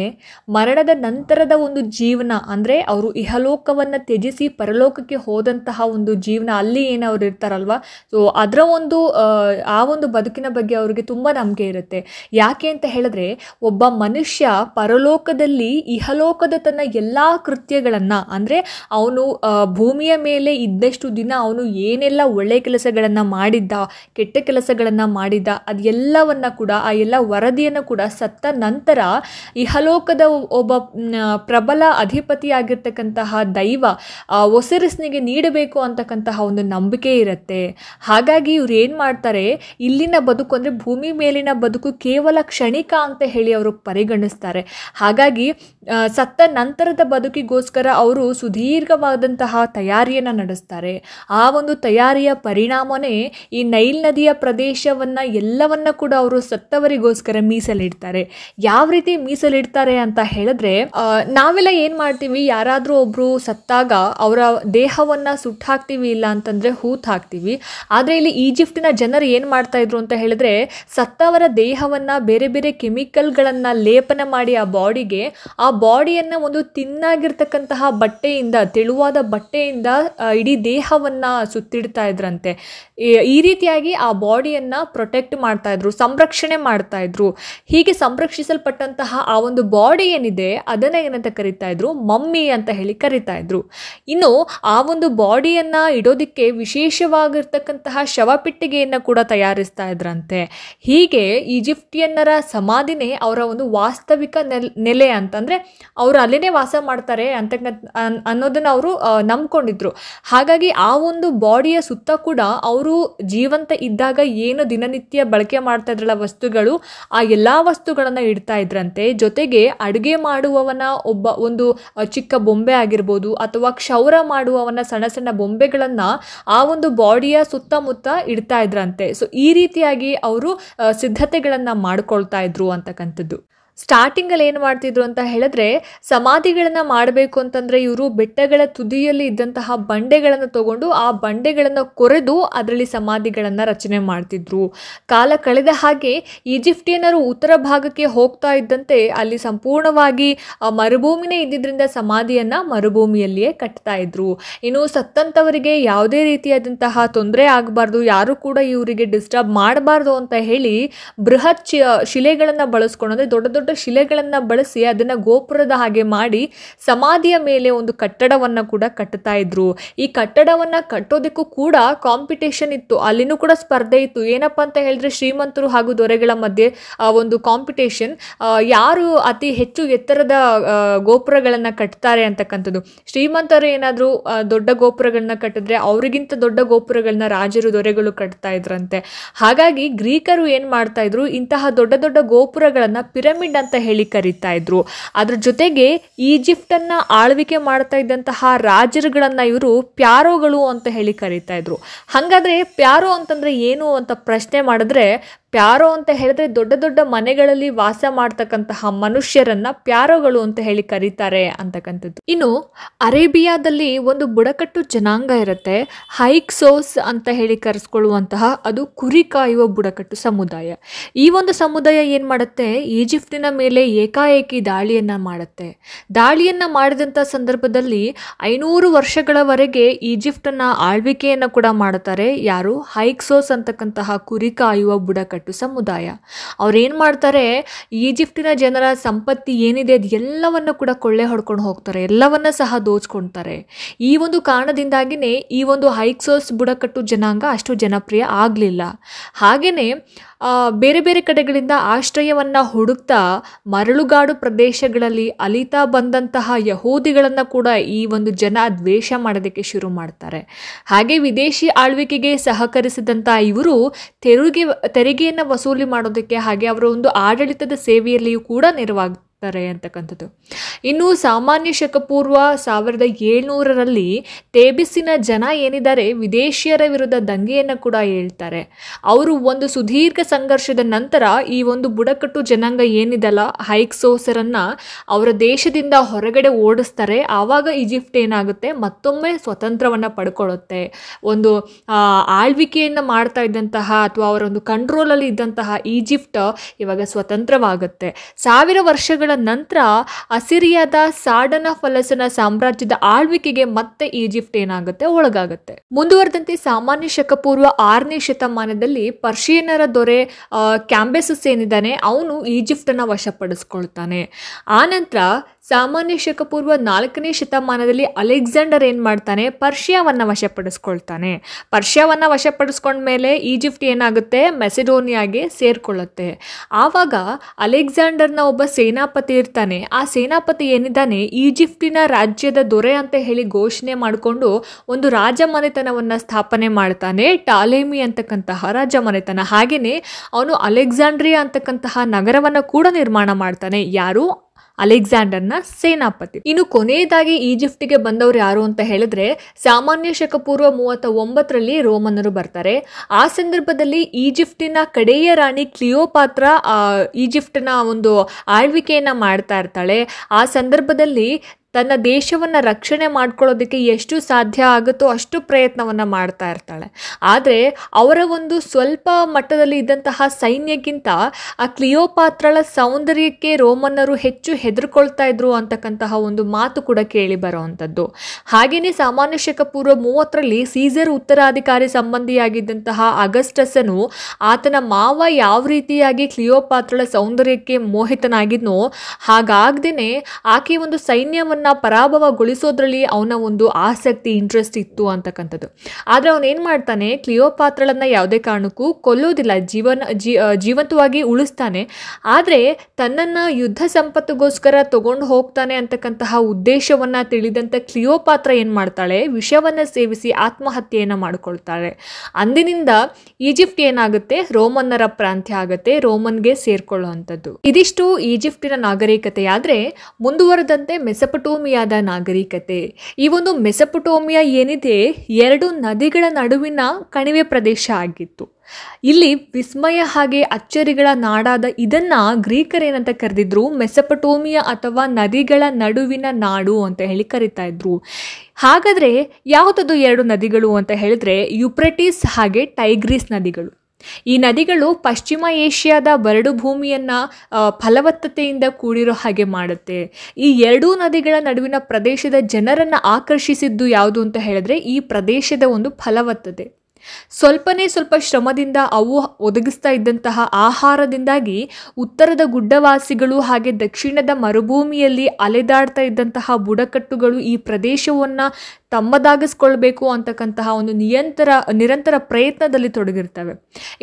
ಮರಣದ ನಂತರದ ಒಂದು ಜೀವನ ಅಂದರೆ ಅವರು ಇಹಲೋಕವನ್ನು ತ್ಯಜಿಸಿ ಪರಲೋಕಕ್ಕೆ ಹೋದಂತಹ ಒಂದು ಜೀವನ ಅಲ್ಲಿ ಏನವ್ರು ಇರ್ತಾರಲ್ವಾ ಸೊ ಅದರ ಒಂದು ಆ ಒಂದು ಬದುಕಿನ ಬಗ್ಗೆ ಅವರಿಗೆ ತುಂಬ ನಂಬಿಕೆ ಇರುತ್ತೆ ಯಾಕೆ ಅಂತ ಹೇಳಿದ್ರೆ ಒಬ್ಬ ಮನುಷ್ಯ ಪರಲೋಕದಲ್ಲಿ ಇಹಲೋಕದ ತನ್ನ ಎಲ್ಲ ಕೃತ್ಯಗಳನ್ನು ಅಂದರೆ ಅವನು ಭೂಮಿಯ ಮೇಲೆ ಇದ್ದಷ್ಟು ದಿನ ಅವನು ಏನೆಲ್ಲ ಒಳ್ಳೆಯ ಕೆಲಸಗಳನ್ನು ಮಾಡಿದ್ದ ಕೆಟ್ಟ ಕೆಲಸಗಳನ್ನು ಮಾಡಿದ್ದ ಅದೆಲ್ಲವನ್ನು ಕೂಡ ಆ ಎಲ್ಲ ವರದಿಯನ್ನು ಕೂಡ ಸತ್ತ ನಂತರ ಇಹಲೋಕದ ಒಬ್ಬ ಪ್ರಬಲ ಅಧಿಪತಿಯಾಗಿರ್ತಕ್ಕಂತಹ ದೈವ ಒಸರಿಸ್ನಿಗೆ ನೀಡಬೇಕು ಅಂತಕ್ಕಂತಹ ಒಂದು ನಂಬಿಕೆ ಇರುತ್ತೆ ಹಾಗಾಗಿ ಇವ್ರು ಏನು ಮಾಡ್ತಾರೆ ಇಲ್ಲಿನ ಬದುಕು ಅಂದರೆ ಭೂಮಿ ಮೇಲಿನ ಬದುಕು ಕೇವಲ ಕ್ಷಣಿಕ ಅಂತ ಹೇಳಿ ಅವರು ಪರಿಗಣಿಸ್ತಾರೆ ಹಾಗಾಗಿ ಸತ್ತ ನಂತರದ ಬದುಕಿಗೋಸ್ಕರ ಅವರು ಸುದೀರ್ಘವಾದಂತಹ ತಯಾರಿಯನ್ನು ನಡೆಸ್ತಾರೆ ಆ ಒಂದು ತಯಾರಿಯ ಪರಿಣಾಮನೇ ಈ ನೈಲ್ ನದಿಯ ಪ್ರದೇಶವನ್ನು ಎಲ್ಲವನ್ನ ಕೂಡ ಅವರು ಸತ್ತವರಿಗೋಸ್ಕರ ಮೀಸಲಿಡ್ತಾರೆ ಯಾವ ರೀತಿ ಮೀಸಲಿಡ್ತಾರೆ ಅಂತ ಹೇಳಿದ್ರೆ ನಾವೆಲ್ಲ ಏನು ಮಾಡ್ತೀವಿ ಯಾರಾದರೂ ಒಬ್ಬರು ಸತ್ತಾಗ ಅವರ ದೇಹವನ್ನು ಸುಟ್ಟು ಹಾಕ್ತೀವಿ ಇಲ್ಲ ಅಂತಂದ್ರೆ ಹೂತ್ ಹಾಕ್ತೀವಿ ಆದರೆ ಇಲ್ಲಿ ಈಜಿಪ್ಟಿನ ಜನರು ಏನು ಮಾಡ್ತಾ ಇದ್ರು ಅಂತ ಹೇಳಿದ್ರೆ ಸತ್ತವರ ದೇಹವನ್ನು ಬೇರೆ ಬೇರೆ ಕೆಮಿಕಲ್ಗಳನ್ನ ಲೇಪನ ಮಾಡಿ ಆ ಬಾಡಿಗೆ ಆ ಬಾಡಿಯನ್ನು ಒಂದು ತಿನ್ನಾಗಿರ್ತಕ್ಕಂತಹ ಬಟ್ಟೆಯಿಂದ ತೆಳುವಾದ ಬಟ್ಟೆಯಿಂದ ಇಡೀ ದೇಹವನ್ನು ಸುತ್ತಿಡ್ತಾ ಇದ್ರಂತೆ ಈ ರೀತಿಯಾಗಿ ಆ ಬಾಡಿಯನ್ನು ಪ್ರೊಟೆಕ್ಟ್ ಮಾಡ್ತಾ ಇದ್ರು ಸಂರಕ್ಷಣೆ ಮಾಡ್ತಾ ಇದ್ರು ಹೀಗೆ ಸಂರಕ್ಷಿಸಲ್ಪಟ್ಟಂತಹ ಆ ಒಂದು ಬಾಡಿ ಏನಿದೆ ಅದನ್ನು ಏನಂತ ಕರಿತಾ ಇದ್ರು ಮಮ್ಮಿ ಅಂತ ಹೇಳಿ ಕರಿತಾ ಇದ್ರು ಇನ್ನು ಆ ಒಂದು ಬಾಡಿಯನ್ನು ಇಡೋದಕ್ಕೆ ವಿಶೇಷವಾಗಿರ್ತಕ್ಕಂತಹ ಶವಪೆಟ್ಟಿಗೆಯನ್ನು ಕೂಡ ತಯಾರಿಸ್ತಾ ಇದ್ರಂತೆ ಹೀಗೆ ಈಜಿಪ್ಟಿಯನ್ನರ ಸಮಾಧಿನೇ ಅವರ ಒಂದು ವಾಸ್ತವಿಕ ನೆಲ್ ನೆಲೆ ಅಂತಂದರೆ ಅವರು ಅಲ್ಲೇ ವಾಸ ಮಾಡ್ತಾರೆ ಅಂತ ಅನ್ನೋದನ್ನು ಅವರು ನಂಬ್ಕೊಂಡಿದ್ರು ಹಾಗಾಗಿ ಆ ಒಂದು ಬಾಡಿಯ ಸುತ್ತ ಕೂಡ ಅವರು ಜೀವಂತ ಇದ್ದಾಗ ಏನು ದಿನನಿತ್ಯ ಬಳಕೆ ಮಾಡ್ತಾ ಇದ್ರಲ್ಲ ವಸ್ತುಗಳು ಆ ಎಲ್ಲ ವಸ್ತುಗಳನ್ನು ಇಡ್ತಾ ಇದ್ರಂತೆ ಜೊತೆಗೆ ಅಡುಗೆ ಮಾಡುವವನ ಒಬ್ಬ ಒಂದು ಚಿಕ್ಕ ಬೊಂಬೆ ಆಗಿರ್ಬೋದು ಅಥವಾ ಕ್ಷೌರ ಮಾಡುವವನ ಸಣ್ಣ ಸಣ್ಣ ಬೊಂಬೆಗಳನ್ನು ಆ ಒಂದು ಬಾಡಿಯ ಸುತ್ತಮುತ್ತ ಇಡ್ತಾ ಇದ್ರಂತೆ ಸೊ ಈ ರೀತಿಯಾಗಿ ಅವರು ಸಿದ್ಧತೆಗಳನ್ನು ಮಾಡ್ಕೊಳ್ತಾ ಇದ್ರು ಅಂತಕ್ಕಂಥದ್ದು ಸ್ಟಾರ್ಟಿಂಗಲ್ಲಿ ಏನು ಮಾಡ್ತಿದ್ರು ಅಂತ ಹೇಳಿದ್ರೆ ಸಮಾಧಿಗಳನ್ನು ಮಾಡಬೇಕು ಅಂತಂದರೆ ಇವರು ಬೆಟ್ಟಗಳ ತುದಿಯಲ್ಲಿ ಇದ್ದಂತಹ ಬಂಡೆಗಳನ್ನು ತಗೊಂಡು ಆ ಬಂಡೆಗಳನ್ನು ಕೊರೆದು ಅದರಲ್ಲಿ ಸಮಾಧಿಗಳನ್ನು ರಚನೆ ಮಾಡ್ತಿದ್ರು ಕಾಲ ಕಳೆದ ಹಾಗೆ ಈಜಿಪ್ಟಿಯನರು ಉತ್ತರ ಭಾಗಕ್ಕೆ ಹೋಗ್ತಾ ಇದ್ದಂತೆ ಅಲ್ಲಿ ಸಂಪೂರ್ಣವಾಗಿ ಮರುಭೂಮಿನೇ ಇದ್ದಿದ್ದರಿಂದ ಸಮಾಧಿಯನ್ನು ಮರುಭೂಮಿಯಲ್ಲಿಯೇ ಕಟ್ತಾ ಇದ್ರು ಇನ್ನು ಸತ್ತಂಥವರಿಗೆ ಯಾವುದೇ ರೀತಿಯಾದಂತಹ ತೊಂದರೆ ಆಗಬಾರ್ದು ಯಾರು ಕೂಡ ಇವರಿಗೆ ಡಿಸ್ಟರ್ಬ್ ಮಾಡಬಾರ್ದು ಅಂತ ಹೇಳಿ ಬೃಹತ್ ಶಿಲೆಗಳನ್ನು ಬಳಸ್ಕೊಂಡು ದೊಡ್ಡ ದೊಡ್ಡ ದೊಡ್ಡ ಶಿಲೆಗಳನ್ನು ಬಳಸಿ ಅದನ್ನ ಗೋಪುರದ ಹಾಗೆ ಮಾಡಿ ಸಮಾಧಿಯ ಮೇಲೆ ಒಂದು ಕಟ್ಟಡವನ್ನ ಕೂಡ ಕಟ್ಟುತ್ತಾ ಇದ್ರು ಈ ಕಟ್ಟಡವನ್ನ ಕಟ್ಟೋದಕ್ಕೂ ಕೂಡ ಕಾಂಪಿಟೇಷನ್ ಇತ್ತು ಅಲ್ಲಿನೂ ಕೂಡ ಸ್ಪರ್ಧೆ ಇತ್ತು ಏನಪ್ಪ ಅಂತ ಹೇಳಿದ್ರೆ ಶ್ರೀಮಂತರು ಹಾಗೂ ದೊರೆಗಳ ಮಧ್ಯೆ ಒಂದು ಕಾಂಪಿಟೇಷನ್ ಯಾರು ಅತಿ ಹೆಚ್ಚು ಎತ್ತರದ ಗೋಪುರಗಳನ್ನು ಕಟ್ತಾರೆ ಅಂತಕ್ಕಂಥದ್ದು ಶ್ರೀಮಂತರು ಏನಾದರೂ ದೊಡ್ಡ ಗೋಪುರಗಳನ್ನ ಕಟ್ಟಿದ್ರೆ ಅವರಿಗಿಂತ ದೊಡ್ಡ ಗೋಪುರಗಳನ್ನ ರಾಜರು ದೊರೆಗಳು ಕಟ್ತಾ ಇದ್ರಂತೆ ಹಾಗಾಗಿ ಗ್ರೀಕರು ಏನು ಮಾಡ್ತಾ ಇದ್ರು ಇಂತಹ ದೊಡ್ಡ ದೊಡ್ಡ ಗೋಪುರಗಳನ್ನು ಪಿರಮಿಡ್ ಅಂತ ಹೇಳಿ ಕರೀತಾ ಇದ್ರು ಅದ್ರ ಜೊತೆಗೆ ಈಜಿಪ್ಟನ್ನು ಆಳ್ವಿಕೆ ಮಾಡ್ತಾ ಇದ್ದಂತಹ ರಾಜರುಗಳನ್ನು ಇವರು ಪ್ಯಾರೋಗಳು ಅಂತ ಹೇಳಿ ಕರೀತಾ ಇದ್ರು ಹಾಗಾದರೆ ಪ್ಯಾರೋ ಅಂತಂದ್ರೆ ಏನು ಅಂತ ಪ್ರಶ್ನೆ ಮಾಡಿದ್ರೆ ಪ್ಯಾರೋ ಅಂತ ಹೇಳಿದ್ರೆ ದೊಡ್ಡ ದೊಡ್ಡ ಮನೆಗಳಲ್ಲಿ ವಾಸ ಮಾಡ್ತಕ್ಕಂತಹ ಮನುಷ್ಯರನ್ನ ಪ್ಯಾರೋಗಳು ಅಂತ ಹೇಳಿ ಕರೀತಾರೆ ಅಂತಕ್ಕಂಥದ್ದು ಇನ್ನು ಅರೇಬಿಯಾದಲ್ಲಿ ಒಂದು ಬುಡಕಟ್ಟು ಜನಾಂಗ ಇರುತ್ತೆ ಹೈಕ್ಸೋಸ್ ಅಂತ ಹೇಳಿ ಕರೆಸ್ಕೊಳ್ಳುವಂತಹ ಅದು ಕುರಿ ಕಾಯುವ ಬುಡಕಟ್ಟು ಸಮುದಾಯ ಈ ಒಂದು ಸಮುದಾಯ ಏನು ಮಾಡುತ್ತೆ ಈಜಿಪ್ಟಿನ ಮೇಲೆ ಏಕಾಏಕಿ ದಾಳಿಯನ್ನ ಮಾಡುತ್ತೆ ದಾಳಿಯನ್ನ ಮಾಡಿದಂಥ ಸಂದರ್ಭದಲ್ಲಿ ಐನೂರು ವರ್ಷಗಳವರೆಗೆ ಈಜಿಪ್ಟನ್ನ ಆಳ್ವಿಕೆಯನ್ನು ಕೂಡ ಮಾಡುತ್ತಾರೆ ಯಾರು ಹೈಕ್ಸೋಸ್ ಅಂತಕ್ಕಂತಹ ಕುರಿ ಕಾಯುವ ಬುಡಕಟ್ಟು ಬುಡಕಟ್ಟು ಸಮುದಾಯ ಅವ್ರೇನು ಮಾಡ್ತಾರೆ ಈಜಿಪ್ಟಿನ ಜನರ ಸಂಪತ್ತಿ ಏನಿದೆ ಅದು ಎಲ್ಲವನ್ನು ಕೂಡ ಕೊಳ್ಳೆ ಹೊಡ್ಕೊಂಡು ಹೋಗ್ತಾರೆ ಎಲ್ಲವನ್ನ ಸಹ ದೋಚ್ಕೊಳ್ತಾರೆ ಈ ಒಂದು ಕಾರಣದಿಂದಾಗಿಯೇ ಈ ಒಂದು ಹೈಕ್ಸೋಸ್ ಬುಡಕಟ್ಟು ಜನಾಂಗ ಅಷ್ಟು ಜನಪ್ರಿಯ ಆಗಲಿಲ್ಲ ಹಾಗೆಯೇ ಬೇರೆ ಬೇರೆ ಕಡೆಗಳಿಂದ ಆಶ್ರಯವನ್ನು ಹುಡುಕ್ತಾ ಮರಳುಗಾಡು ಪ್ರದೇಶಗಳಲ್ಲಿ ಅಲಿತಾ ಬಂದಂತಹ ಯಹೂದಿಗಳನ್ನು ಕೂಡ ಈ ಒಂದು ಜನ ದ್ವೇಷ ಮಾಡೋದಕ್ಕೆ ಶುರು ಮಾಡ್ತಾರೆ ಹಾಗೆ ವಿದೇಶಿ ಆಳ್ವಿಕೆಗೆ ಸಹಕರಿಸಿದಂಥ ಇವರು ತೆರಿಗೆ ತೆರಿಗೆಯನ್ನು ವಸೂಲಿ ಮಾಡೋದಕ್ಕೆ ಹಾಗೆ ಅವರ ಒಂದು ಆಡಳಿತದ ಸೇವೆಯಲ್ಲಿಯೂ ಕೂಡ ನೆರವಾಗ್ತಾರೆ ಮಾಡ್ತಾರೆ ಅಂತಕ್ಕಂಥದ್ದು ಇನ್ನು ಸಾಮಾನ್ಯ ಶಕಪೂರ್ವ ಸಾವಿರದ ಏಳ್ನೂರರಲ್ಲಿ ತೇಬಿಸಿನ ಜನ ಏನಿದ್ದಾರೆ ವಿದೇಶಿಯರ ವಿರುದ್ಧ ದಂಗೆಯನ್ನು ಕೂಡ ಹೇಳ್ತಾರೆ ಅವರು ಒಂದು ಸುದೀರ್ಘ ಸಂಘರ್ಷದ ನಂತರ ಈ ಒಂದು ಬುಡಕಟ್ಟು ಜನಾಂಗ ಹೈಕ್ ಹೈಕ್ಸೋಸರನ್ನು ಅವರ ದೇಶದಿಂದ ಹೊರಗಡೆ ಓಡಿಸ್ತಾರೆ ಆವಾಗ ಈಜಿಪ್ಟ್ ಏನಾಗುತ್ತೆ ಮತ್ತೊಮ್ಮೆ ಸ್ವತಂತ್ರವನ್ನು ಪಡ್ಕೊಳ್ಳುತ್ತೆ ಒಂದು ಆಳ್ವಿಕೆಯನ್ನು ಮಾಡ್ತಾ ಇದ್ದಂತಹ ಅಥವಾ ಅವರ ಒಂದು ಕಂಟ್ರೋಲಲ್ಲಿ ಇದ್ದಂತಹ ಈಜಿಪ್ಟ್ ಇವಾಗ ಸ್ವತಂತ್ರವಾಗುತ್ತೆ ಸಾವಿರ ವರ್ಷಗಳ ವರ್ಷಗಳ ನಂತರ ಅಸಿರಿಯಾದ ಸಾಡನ ಫಲಸನ ಸಾಮ್ರಾಜ್ಯದ ಆಳ್ವಿಕೆಗೆ ಮತ್ತೆ ಈಜಿಪ್ಟ್ ಏನಾಗುತ್ತೆ ಒಳಗಾಗುತ್ತೆ ಮುಂದುವರೆದಂತೆ ಸಾಮಾನ್ಯ ಶಕಪೂರ್ವ ಆರನೇ ಶತಮಾನದಲ್ಲಿ ಪರ್ಷಿಯನರ ದೊರೆ ಕ್ಯಾಂಬೆಸಸ್ ಏನಿದ್ದಾನೆ ಅವನು ಈಜಿಪ್ಟನ್ನು ವಶಪಡಿಸ್ಕೊಳ್ತಾನೆ ಆನಂತರ ಸಾಮಾನ್ಯ ಶಕಪೂರ್ವ ನಾಲ್ಕನೇ ಶತಮಾನದಲ್ಲಿ ಅಲೆಕ್ಸಾಂಡರ್ ಏನು ಮಾಡ್ತಾನೆ ಪರ್ಷಿಯಾವನ್ನು ವಶಪಡಿಸ್ಕೊಳ್ತಾನೆ ಪರ್ಷಿಯಾವನ್ನು ವಶಪಡಿಸ್ಕೊಂಡ್ಮೇಲೆ ಈಜಿಪ್ಟ್ ಏನಾಗುತ್ತೆ ಮೆಸಿಡೋನಿಯಾಗೆ ಸೇರಿಕೊಳ್ಳುತ್ತೆ ಆವಾಗ ಅಲೆಕ್ಸಾಂಡರ್ನ ಒಬ್ಬ ಸೇನಾಪತಿ ಇರ್ತಾನೆ ಆ ಸೇನಾಪತಿ ಏನಿದ್ದಾನೆ ಈಜಿಪ್ಟಿನ ರಾಜ್ಯದ ದೊರೆ ಅಂತ ಹೇಳಿ ಘೋಷಣೆ ಮಾಡಿಕೊಂಡು ಒಂದು ರಾಜಮನೆತನವನ್ನು ಸ್ಥಾಪನೆ ಮಾಡ್ತಾನೆ ಟಾಲೇಮಿ ಅಂತಕ್ಕಂತಹ ರಾಜಮನೆತನ ಹಾಗೆಯೇ ಅವನು ಅಲೆಕ್ಸಾಂಡ್ರಿಯಾ ಅಂತಕ್ಕಂತಹ ನಗರವನ್ನು ಕೂಡ ನಿರ್ಮಾಣ ಮಾಡ್ತಾನೆ ಯಾರು ಅಲೆಕ್ಸಾಂಡರ್ನ ಸೇನಾಪತಿ ಇನ್ನು ಕೊನೆಯದಾಗಿ ಈಜಿಪ್ಟಿಗೆ ಬಂದವರು ಯಾರು ಅಂತ ಹೇಳಿದ್ರೆ ಸಾಮಾನ್ಯ ಶಕ ಪೂರ್ವ ಮೂವತ್ತ ಒಂಬತ್ತರಲ್ಲಿ ರೋಮನ್ನರು ಬರ್ತಾರೆ ಆ ಸಂದರ್ಭದಲ್ಲಿ ಈಜಿಪ್ಟಿನ ಕಡೆಯ ರಾಣಿ ಕ್ಲಿಯೋಪಾತ್ರ ಈಜಿಪ್ಟಿನ ಒಂದು ಆಳ್ವಿಕೆಯನ್ನ ಮಾಡ್ತಾ ಇರ್ತಾಳೆ ಆ ಸಂದರ್ಭದಲ್ಲಿ ತನ್ನ ದೇಶವನ್ನು ರಕ್ಷಣೆ ಮಾಡ್ಕೊಳ್ಳೋದಕ್ಕೆ ಎಷ್ಟು ಸಾಧ್ಯ ಆಗುತ್ತೋ ಅಷ್ಟು ಪ್ರಯತ್ನವನ್ನು ಮಾಡ್ತಾ ಇರ್ತಾಳೆ ಆದರೆ ಅವರ ಒಂದು ಸ್ವಲ್ಪ ಮಟ್ಟದಲ್ಲಿ ಇದ್ದಂತಹ ಸೈನ್ಯಕ್ಕಿಂತ ಆ ಕ್ಲಿಯೋಪಾತ್ರಳ ಸೌಂದರ್ಯಕ್ಕೆ ರೋಮನ್ನರು ಹೆಚ್ಚು ಹೆದರ್ಕೊಳ್ತಾ ಇದ್ರು ಅಂತಕ್ಕಂತಹ ಒಂದು ಮಾತು ಕೂಡ ಕೇಳಿ ಬರುವಂಥದ್ದು ಹಾಗೆಯೇ ಸಾಮಾನ್ಯ ಶಕ ಪೂರ್ವ ಮೂವತ್ತರಲ್ಲಿ ಸೀಸರ್ ಉತ್ತರಾಧಿಕಾರಿ ಸಂಬಂಧಿಯಾಗಿದ್ದಂತಹ ಅಗಸ್ಟಸನು ಆತನ ಮಾವ ಯಾವ ರೀತಿಯಾಗಿ ಕ್ಲಿಯೋಪಾತ್ರಳ ಸೌಂದರ್ಯಕ್ಕೆ ಮೋಹಿತನಾಗಿದ್ನೋ ಹಾಗಾಗ್ದೇ ಆಕೆ ಒಂದು ಸೈನ್ಯವನ್ನು ಅವನನ್ನು ಪರಾಭವಗೊಳಿಸೋದ್ರಲ್ಲಿ ಅವನ ಒಂದು ಆಸಕ್ತಿ ಇಂಟ್ರೆಸ್ಟ್ ಇತ್ತು ಅಂತಕ್ಕಂಥದ್ದು ಆದರೆ ಅವನೇನು ಮಾಡ್ತಾನೆ ಕ್ಲಿಯೋಪಾತ್ರಳನ್ನು ಯಾವುದೇ ಕಾರಣಕ್ಕೂ ಕೊಲ್ಲೋದಿಲ್ಲ ಜೀವನ ಜೀವಂತವಾಗಿ ಉಳಿಸ್ತಾನೆ ಆದರೆ ತನ್ನನ್ನು ಯುದ್ಧ ಸಂಪತ್ತುಗೋಸ್ಕರ ತಗೊಂಡು ಹೋಗ್ತಾನೆ ಅಂತಕ್ಕಂತಹ ಉದ್ದೇಶವನ್ನು ತಿಳಿದಂಥ ಕ್ಲಿಯೋಪಾತ್ರ ಏನು ಮಾಡ್ತಾಳೆ ವಿಷವನ್ನು ಸೇವಿಸಿ ಆತ್ಮಹತ್ಯೆಯನ್ನು ಮಾಡಿಕೊಳ್ತಾಳೆ ಅಂದಿನಿಂದ ಈಜಿಪ್ಟ್ ಏನಾಗುತ್ತೆ ರೋಮನ್ನರ ಪ್ರಾಂತ್ಯ ಆಗುತ್ತೆ ರೋಮನ್ಗೆ ಸೇರ್ಕೊಳ್ಳುವಂಥದ್ದು ಇದಿಷ್ಟು ಈಜಿಪ್ಟಿನ ನಾಗರಿಕತೆ ಆದರೆ ಮುಂದುವರೆದಂತೆ ಮೆಸಪಟ್ಟು ಮೆಸಪಟೋಮಿಯಾದ ನಾಗರಿಕತೆ ಈ ಒಂದು ಮೆಸಪಟೋಮಿಯಾ ಏನಿದೆ ಎರಡು ನದಿಗಳ ನಡುವಿನ ಕಣಿವೆ ಪ್ರದೇಶ ಆಗಿತ್ತು ಇಲ್ಲಿ ವಿಸ್ಮಯ ಹಾಗೆ ಅಚ್ಚರಿಗಳ ನಾಡಾದ ಇದನ್ನ ಗ್ರೀಕರೇನಂತ ಕರೆದಿದ್ರು ಮೆಸಪಟೋಮಿಯಾ ಅಥವಾ ನದಿಗಳ ನಡುವಿನ ನಾಡು ಅಂತ ಹೇಳಿ ಕರಿತಾ ಇದ್ರು ಹಾಗಾದರೆ ಯಾವುದದು ಎರಡು ನದಿಗಳು ಅಂತ ಹೇಳಿದ್ರೆ ಯುಪ್ರೆಟಿಸ್ ಹಾಗೆ ಟೈಗ್ರಿಸ್ ನದಿಗಳು ಈ ನದಿಗಳು ಪಶ್ಚಿಮ ಏಷ್ಯಾದ ಬರಡು ಭೂಮಿಯನ್ನು ಫಲವತ್ತತೆಯಿಂದ ಕೂಡಿರೋ ಹಾಗೆ ಮಾಡುತ್ತೆ ಈ ಎರಡೂ ನದಿಗಳ ನಡುವಿನ ಪ್ರದೇಶದ ಜನರನ್ನು ಆಕರ್ಷಿಸಿದ್ದು ಯಾವುದು ಅಂತ ಹೇಳಿದ್ರೆ ಈ ಪ್ರದೇಶದ ಒಂದು ಫಲವತ್ತತೆ ಸ್ವಲ್ಪನೇ ಸ್ವಲ್ಪ ಶ್ರಮದಿಂದ ಅವು ಒದಗಿಸ್ತಾ ಇದ್ದಂತಹ ಆಹಾರದಿಂದಾಗಿ ಉತ್ತರದ ಗುಡ್ಡವಾಸಿಗಳು ಹಾಗೆ ದಕ್ಷಿಣದ ಮರುಭೂಮಿಯಲ್ಲಿ ಅಲೆದಾಡ್ತಾ ಇದ್ದಂತಹ ಬುಡಕಟ್ಟುಗಳು ಈ ಪ್ರದೇಶವನ್ನು ತಮ್ಮದಾಗಿಸ್ಕೊಳ್ಬೇಕು ಅಂತಕ್ಕಂತಹ ಒಂದು ನಿಯಂತರ ನಿರಂತರ ಪ್ರಯತ್ನದಲ್ಲಿ ತೊಡಗಿರ್ತವೆ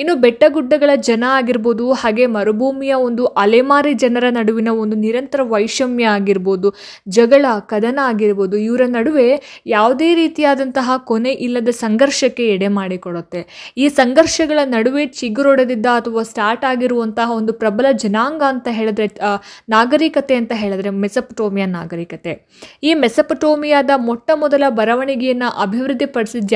ಇನ್ನು ಬೆಟ್ಟ ಗುಡ್ಡಗಳ ಜನ ಆಗಿರ್ಬೋದು ಹಾಗೆ ಮರುಭೂಮಿಯ ಒಂದು ಅಲೆಮಾರಿ ಜನರ ನಡುವಿನ ಒಂದು ನಿರಂತರ ವೈಷಮ್ಯ ಆಗಿರ್ಬೋದು ಜಗಳ ಕದನ ಆಗಿರ್ಬೋದು ಇವರ ನಡುವೆ ಯಾವುದೇ ರೀತಿಯಾದಂತಹ ಕೊನೆ ಇಲ್ಲದ ಸಂಘರ್ಷಕ್ಕೆ ಎಡೆ ಮಾಡಿಕೊಡುತ್ತೆ ಈ ಸಂಘರ್ಷಗಳ ನಡುವೆ ಚಿಗುರೊಡೆದಿದ್ದ ಅಥವಾ ಸ್ಟಾರ್ಟ್ ಆಗಿರುವಂತಹ ಒಂದು ಪ್ರಬಲ ಜನಾಂಗ ಅಂತ ಹೇಳಿದ್ರೆ ನಾಗರಿಕತೆ ಅಂತ ಹೇಳಿದ್ರೆ ಮೆಸಪಟೋಮಿಯಾ ನಾಗರಿಕತೆ ಈ ಮೆಸಪಟೋಮಿಯಾದ ಮೊಟ್ಟ ಮೊದಲ ಬರವಣಿಗೆಯನ್ನು ಅಭಿವೃದ್ಧಿ